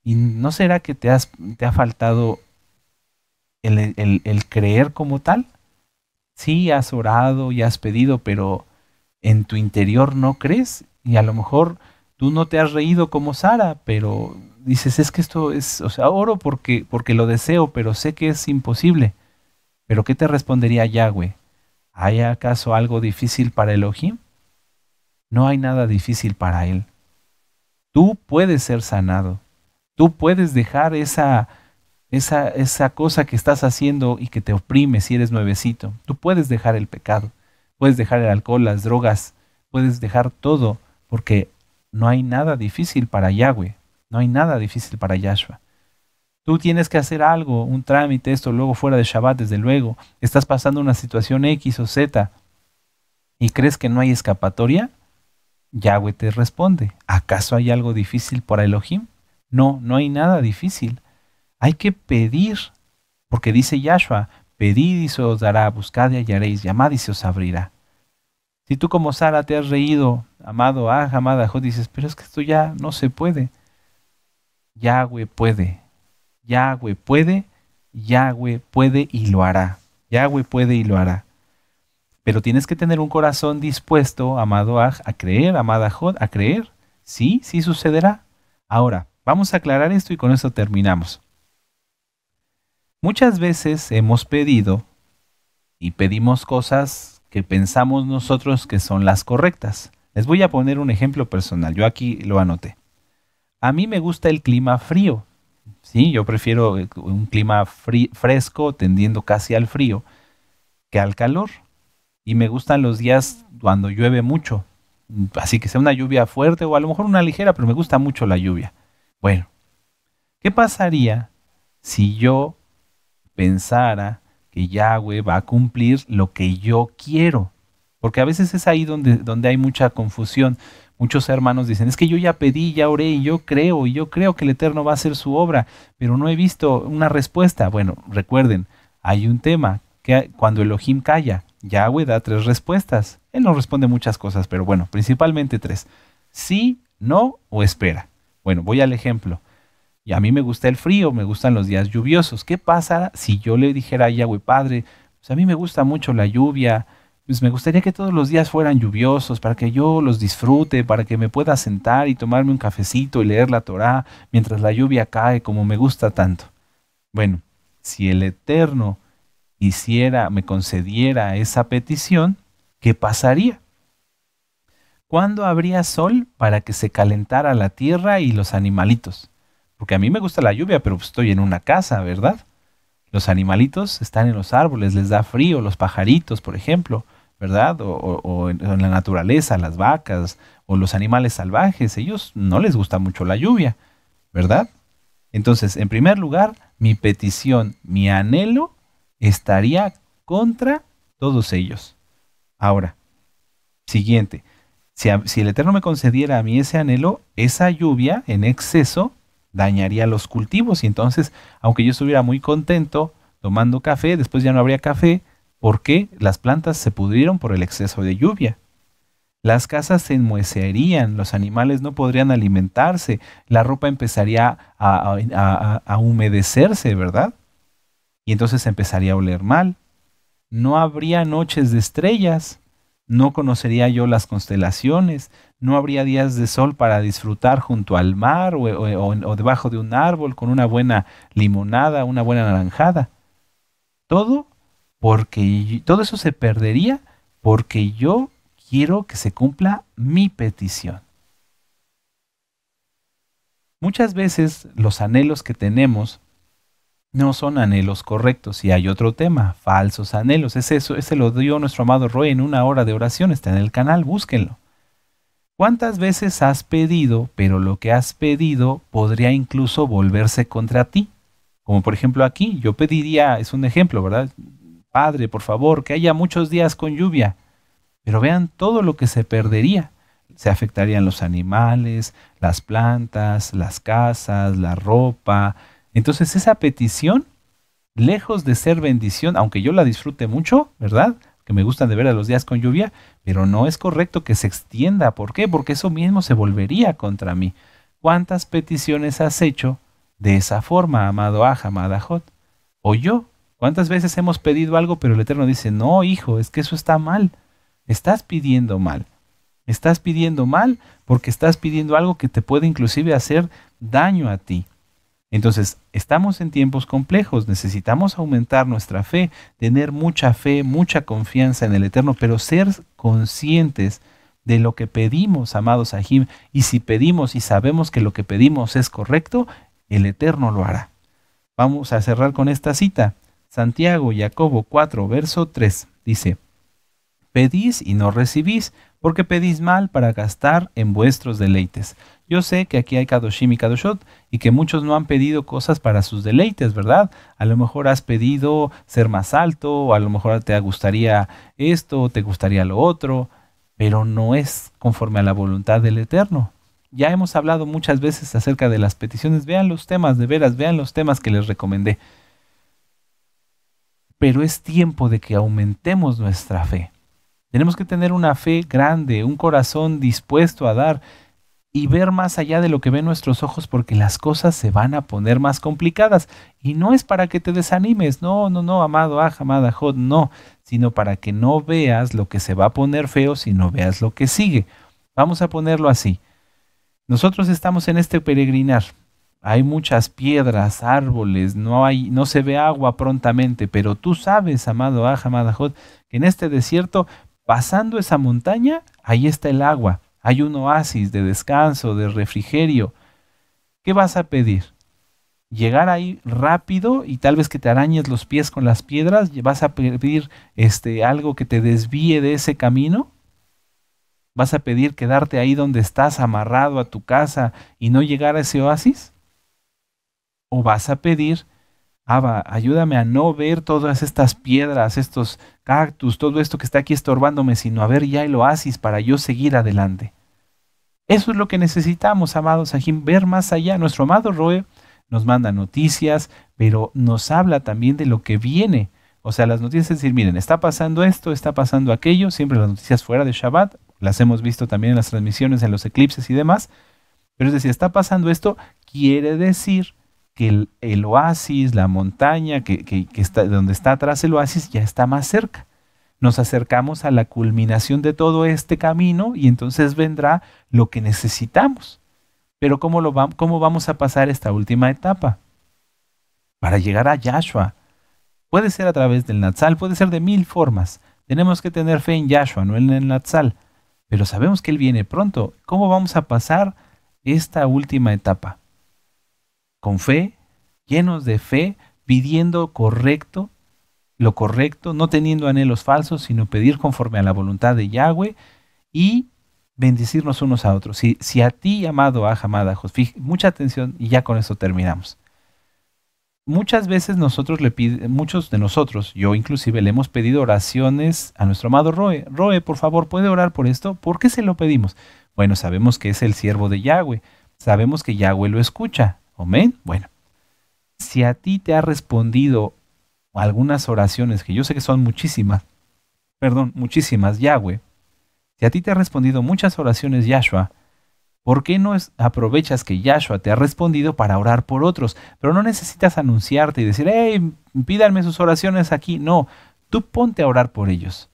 ¿Y no será que te, has, te ha faltado el, creer como tal? Sí, has orado y has pedido, pero en tu interior no crees. Y a lo mejor tú no te has reído como Sara, pero dices, es que esto es, o sea, oro porque lo deseo, pero sé que es imposible. Pero ¿qué te respondería Yahweh? ¿Hay acaso algo difícil para Elohim? No hay nada difícil para él. Tú puedes ser sanado. Tú puedes dejar esa, esa, esa cosa que estás haciendo y que te oprime si eres nuevecito. Tú puedes dejar el pecado. Puedes dejar el alcohol, las drogas. Puedes dejar todo porque no hay nada difícil para Yahweh. No hay nada difícil para Yahshua. Tú tienes que hacer algo, un trámite, esto, luego fuera de Shabbat, desde luego. Estás pasando una situación X o Z y crees que no hay escapatoria. Yahweh te responde, ¿acaso hay algo difícil para Elohim? No, no hay nada difícil. Hay que pedir, porque dice Yahshua, pedid y se os dará, buscad y hallaréis, llamad y se os abrirá. Si tú como Sara te has reído, amado Ah, amada Jod, dices, pero es que esto ya no se puede. Yahweh puede. Yahweh puede, Yahweh puede y lo hará. Yahweh puede y lo hará. Pero tienes que tener un corazón dispuesto, amado Aj, a creer, amada Jod, a creer. Sí, sí sucederá. Ahora, vamos a aclarar esto y con eso terminamos. Muchas veces hemos pedido y pedimos cosas que pensamos nosotros que son las correctas. Les voy a poner un ejemplo personal. Yo aquí lo anoté. A mí me gusta el clima frío. Sí, yo prefiero eh, un clima fresco, tendiendo casi al frío, que al calor. Y me gustan los días cuando llueve mucho. Así que sea una lluvia fuerte o a lo mejor una ligera, pero me gusta mucho la lluvia. Bueno, ¿qué pasaría si yo pensara que Yahweh va a cumplir lo que yo quiero? Porque a veces es ahí donde, donde hay mucha confusión. Muchos hermanos dicen, es que yo ya pedí, ya oré y yo creo, y yo creo que el Eterno va a hacer su obra, pero no he visto una respuesta. Bueno, recuerden, hay un tema, que cuando Elohim calla, Yahweh da tres respuestas. Él nos responde muchas cosas, pero bueno, principalmente tres. Sí, no o espera. Bueno, voy al ejemplo. Y a mí me gusta el frío, me gustan los días lluviosos. ¿Qué pasa si yo le dijera a Yahweh, Padre, pues a mí me gusta mucho la lluvia, pues me gustaría que todos los días fueran lluviosos para que yo los disfrute, para que me pueda sentar y tomarme un cafecito y leer la Torá mientras la lluvia cae como me gusta tanto. Bueno, si el Eterno hiciera, me concediera esa petición, ¿qué pasaría? ¿Cuándo habría sol para que se calentara la tierra y los animalitos? Porque a mí me gusta la lluvia, pero estoy en una casa, ¿verdad? Los animalitos están en los árboles, les da frío, los pajaritos, por ejemplo ¿verdad? O, en, la naturaleza, las vacas o los animales salvajes, ellos no les gusta mucho la lluvia, ¿verdad? Entonces, en primer lugar, mi petición, mi anhelo estaría contra todos ellos. Ahora, siguiente, si el Eterno me concediera a mí ese anhelo, esa lluvia en exceso dañaría los cultivos y entonces, aunque yo estuviera muy contento tomando café, después ya no habría café, ¿Por qué? las plantas se pudrieron por el exceso de lluvia. Las casas se enmuecerían, los animales no podrían alimentarse, la ropa empezaría a, humedecerse, ¿verdad? Y entonces empezaría a oler mal. No habría noches de estrellas, no conocería yo las constelaciones, no habría días de sol para disfrutar junto al mar o, o, debajo de un árbol con una buena limonada, una buena naranjada. Todo porque todo eso se perdería porque yo quiero que se cumpla mi petición. Muchas veces los anhelos que tenemos no son anhelos correctos y hay otro tema, falsos anhelos. Es eso, ese lo dio nuestro amado Roy en una hora de oración, está en el canal, búsquenlo. ¿Cuántas veces has pedido, pero lo que has pedido podría incluso volverse contra ti? Como por ejemplo aquí, yo pediría, es un ejemplo, ¿verdad? Padre, por favor, que haya muchos días con lluvia. Pero vean todo lo que se perdería. Se afectarían los animales, las plantas, las casas, la ropa. Entonces esa petición, lejos de ser bendición, aunque yo la disfrute mucho, ¿verdad? Que me gustan de ver a los días con lluvia, pero no es correcto que se extienda. ¿Por qué? Porque eso mismo se volvería contra mí. ¿Cuántas peticiones has hecho de esa forma, amado Aja, amada Jot? O yo, ¿Cuántas veces hemos pedido algo, pero el Eterno dice, no, hijo, es que eso está mal? Estás pidiendo mal. Estás pidiendo mal porque estás pidiendo algo que te puede inclusive hacer daño a ti. Entonces, estamos en tiempos complejos, necesitamos aumentar nuestra fe, tener mucha fe, mucha confianza en el Eterno, pero ser conscientes de lo que pedimos, amados Ajim, y si pedimos y sabemos que lo que pedimos es correcto, el Eterno lo hará. Vamos a cerrar con esta cita. Santiago, Jacobo 4, verso 3, dice, Pedís y no recibís, porque pedís mal para gastar en vuestros deleites. Yo sé que aquí hay Kadoshim y Kadoshot y que muchos no han pedido cosas para sus deleites, ¿verdad? A lo mejor has pedido ser más alto, a lo mejor te gustaría esto, te gustaría lo otro, pero no es conforme a la voluntad del Eterno. Ya hemos hablado muchas veces acerca de las peticiones. Vean los temas, de veras, vean los temas que les recomendé pero es tiempo de que aumentemos nuestra fe. Tenemos que tener una fe grande, un corazón dispuesto a dar y ver más allá de lo que ven nuestros ojos porque las cosas se van a poner más complicadas. Y no es para que te desanimes, no, no, no, amado ah, amada Jod, no, sino para que no veas lo que se va a poner feo, sino veas lo que sigue. Vamos a ponerlo así. Nosotros estamos en este peregrinar, hay muchas piedras, árboles, no hay, no se ve agua prontamente, pero tú sabes, amado Aja, amada Jod, que en este desierto, pasando esa montaña, ahí está el agua, hay un oasis de descanso, de refrigerio. ¿Qué vas a pedir? Llegar ahí rápido y tal vez que te arañes los pies con las piedras, vas a pedir este algo que te desvíe de ese camino. ¿Vas a pedir quedarte ahí donde estás amarrado a tu casa y no llegar a ese oasis? o vas a pedir, Abba, ayúdame a no ver todas estas piedras, estos cactus, todo esto que está aquí estorbándome, sino a ver ya el oasis para yo seguir adelante. Eso es lo que necesitamos, amados Sajim, ver más allá. Nuestro amado Roe nos manda noticias, pero nos habla también de lo que viene. O sea, las noticias es decir, miren, está pasando esto, está pasando aquello, siempre las noticias fuera de Shabbat, las hemos visto también en las transmisiones, en los eclipses y demás. Pero es decir, está pasando esto, quiere decir que el, oasis, la montaña que, está, donde está atrás el oasis ya está más cerca. Nos acercamos a la culminación de todo este camino y entonces vendrá lo que necesitamos. Pero ¿cómo, cómo vamos a pasar esta última etapa? Para llegar a Yahshua. Puede ser a través del Natsal, puede ser de mil formas. Tenemos que tener fe en Yahshua, no en el Natsal. Pero sabemos que Él viene pronto. ¿Cómo vamos a pasar esta última etapa? con fe, llenos de fe, pidiendo correcto, lo correcto, no teniendo anhelos falsos, sino pedir conforme a la voluntad de Yahweh y bendecirnos unos a otros. Si, si a ti, amado a amada, mucha atención y ya con eso terminamos. Muchas veces nosotros le pide, muchos de nosotros, yo inclusive, le hemos pedido oraciones a nuestro amado Roe. Roe, por favor, ¿puede orar por esto? ¿Por qué se lo pedimos? Bueno, sabemos que es el siervo de Yahweh, sabemos que Yahweh lo escucha, Amén. Bueno, si a ti te ha respondido algunas oraciones, que yo sé que son muchísimas, perdón, muchísimas, Yahweh, si a ti te ha respondido muchas oraciones, Yahshua, ¿por qué no aprovechas que Yahshua te ha respondido para orar por otros? Pero no necesitas anunciarte y decir, hey, pídanme sus oraciones aquí. No, tú ponte a orar por ellos.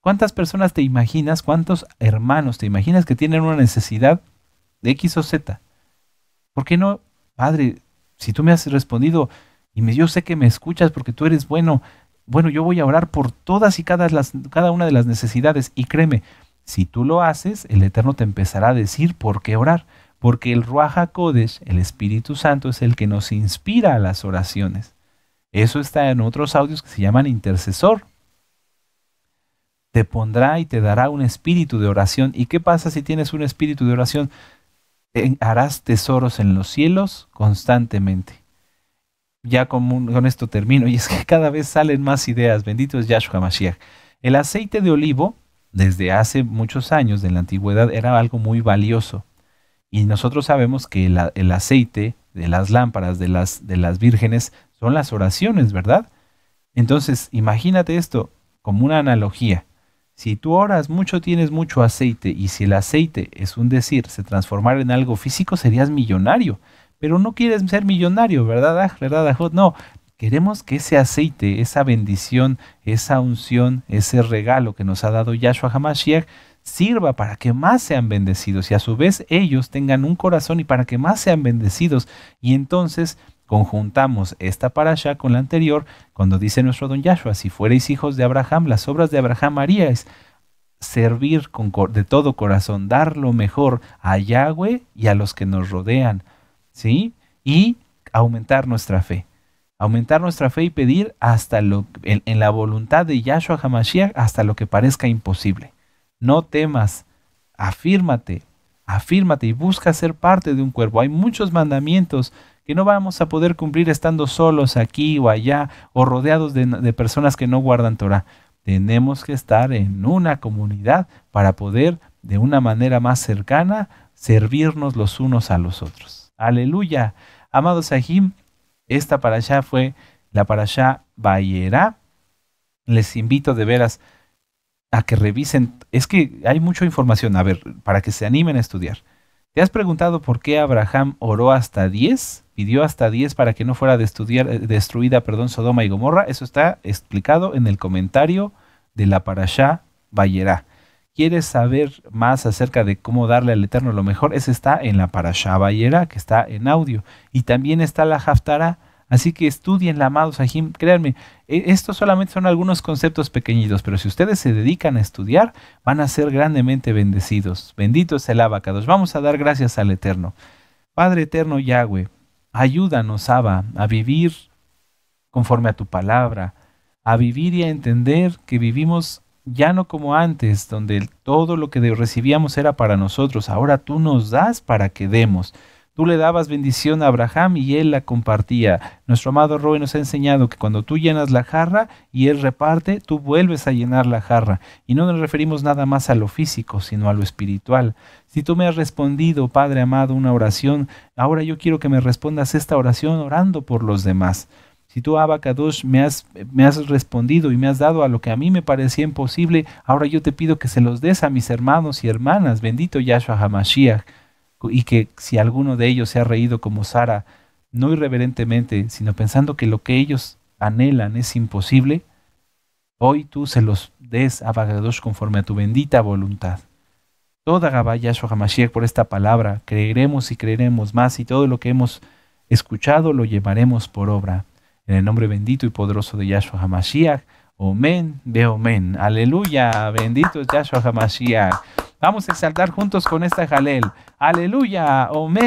¿Cuántas personas te imaginas, cuántos hermanos te imaginas que tienen una necesidad de X o Z? ¿Por qué no Padre, si tú me has respondido y yo sé que me escuchas porque tú eres bueno, bueno, yo voy a orar por todas y cada, las, cada una de las necesidades. Y créeme, si tú lo haces, el Eterno te empezará a decir por qué orar. Porque el Ruach Kodesh, el Espíritu Santo, es el que nos inspira a las oraciones. Eso está en otros audios que se llaman intercesor. Te pondrá y te dará un espíritu de oración. ¿Y qué pasa si tienes un espíritu de oración? harás tesoros en los cielos constantemente. Ya con, esto termino, [laughs] y es que cada vez salen más ideas. Bendito es Yahshua Mashiach. El aceite de olivo, desde hace muchos años, de la antigüedad, era algo muy valioso. Y nosotros sabemos que el aceite de las lámparas de las, de las vírgenes son las oraciones, ¿verdad? Entonces, imagínate esto como una analogía. Si tú oras mucho, tienes mucho aceite, y si el aceite es un decir, se transformara en algo físico, serías millonario. Pero no quieres ser millonario, ¿verdad, ¿Verdad, No. Queremos que ese aceite, esa bendición, esa unción, ese regalo que nos ha dado Yahshua HaMashiach sirva para que más sean bendecidos y a su vez ellos tengan un corazón y para que más sean bendecidos. Y entonces conjuntamos esta parasha con la anterior, cuando dice nuestro don Yahshua, si fuereis hijos de Abraham, las obras de Abraham es servir de todo corazón, dar lo mejor a Yahweh y a los que nos rodean, ¿sí? Y aumentar nuestra fe. Aumentar nuestra fe y pedir hasta lo, en, en la voluntad de Yahshua Hamashiach hasta lo que parezca imposible. No temas, afírmate, afírmate y busca ser parte de un cuerpo. Hay muchos mandamientos que no vamos a poder cumplir estando solos aquí o allá o rodeados de, personas que no guardan Torah. Tenemos que estar en una comunidad para poder de una manera más cercana servirnos los unos a los otros. Aleluya. Amados Sahim, esta para allá fue la para allá Bayerá. Les invito de veras a que revisen. Es que hay mucha información, a ver, para que se animen a estudiar. ¿Te has preguntado por qué Abraham oró hasta 10? pidió hasta 10 para que no fuera eh, destruida perdón, Sodoma y Gomorra. Eso está explicado en el comentario de la Parashá Bayera. ¿Quieres saber más acerca de cómo darle al Eterno lo mejor? Eso está en la Parashá Bayera, que está en audio. Y también está la Haftarah. Así que estudien la amados Jim. Créanme, eh, estos solamente son algunos conceptos pequeñitos, pero si ustedes se dedican a estudiar, van a ser grandemente bendecidos. Bendito es el abacados. Vamos a dar gracias al Eterno. Padre Eterno Yahweh, Ayúdanos, Abba, a vivir conforme a tu palabra, a vivir y a entender que vivimos ya no como antes, donde todo lo que recibíamos era para nosotros, ahora tú nos das para que demos. Tú le dabas bendición a Abraham y él la compartía. Nuestro amado Roy nos ha enseñado que cuando tú llenas la jarra y él reparte, tú vuelves a llenar la jarra. Y no nos referimos nada más a lo físico, sino a lo espiritual. Si tú me has respondido, Padre amado, una oración, ahora yo quiero que me respondas esta oración orando por los demás. Si tú, Abba me me has respondido y me has dado a lo que a mí me parecía imposible, ahora yo te pido que se los des a mis hermanos y hermanas. Bendito Yahshua HaMashiach y que si alguno de ellos se ha reído como Sara, no irreverentemente, sino pensando que lo que ellos anhelan es imposible, hoy tú se los des a Bagadosh conforme a tu bendita voluntad. Toda Gabá Yahshua Hamashiach por esta palabra, creeremos y creeremos más, y todo lo que hemos escuchado lo llevaremos por obra. En el nombre bendito y poderoso de Yahshua Hamashiach, Omen de Omen. Aleluya. Bendito es Yahshua HaMashiach. Vamos a exaltar juntos con esta Jalel. Aleluya. Omen.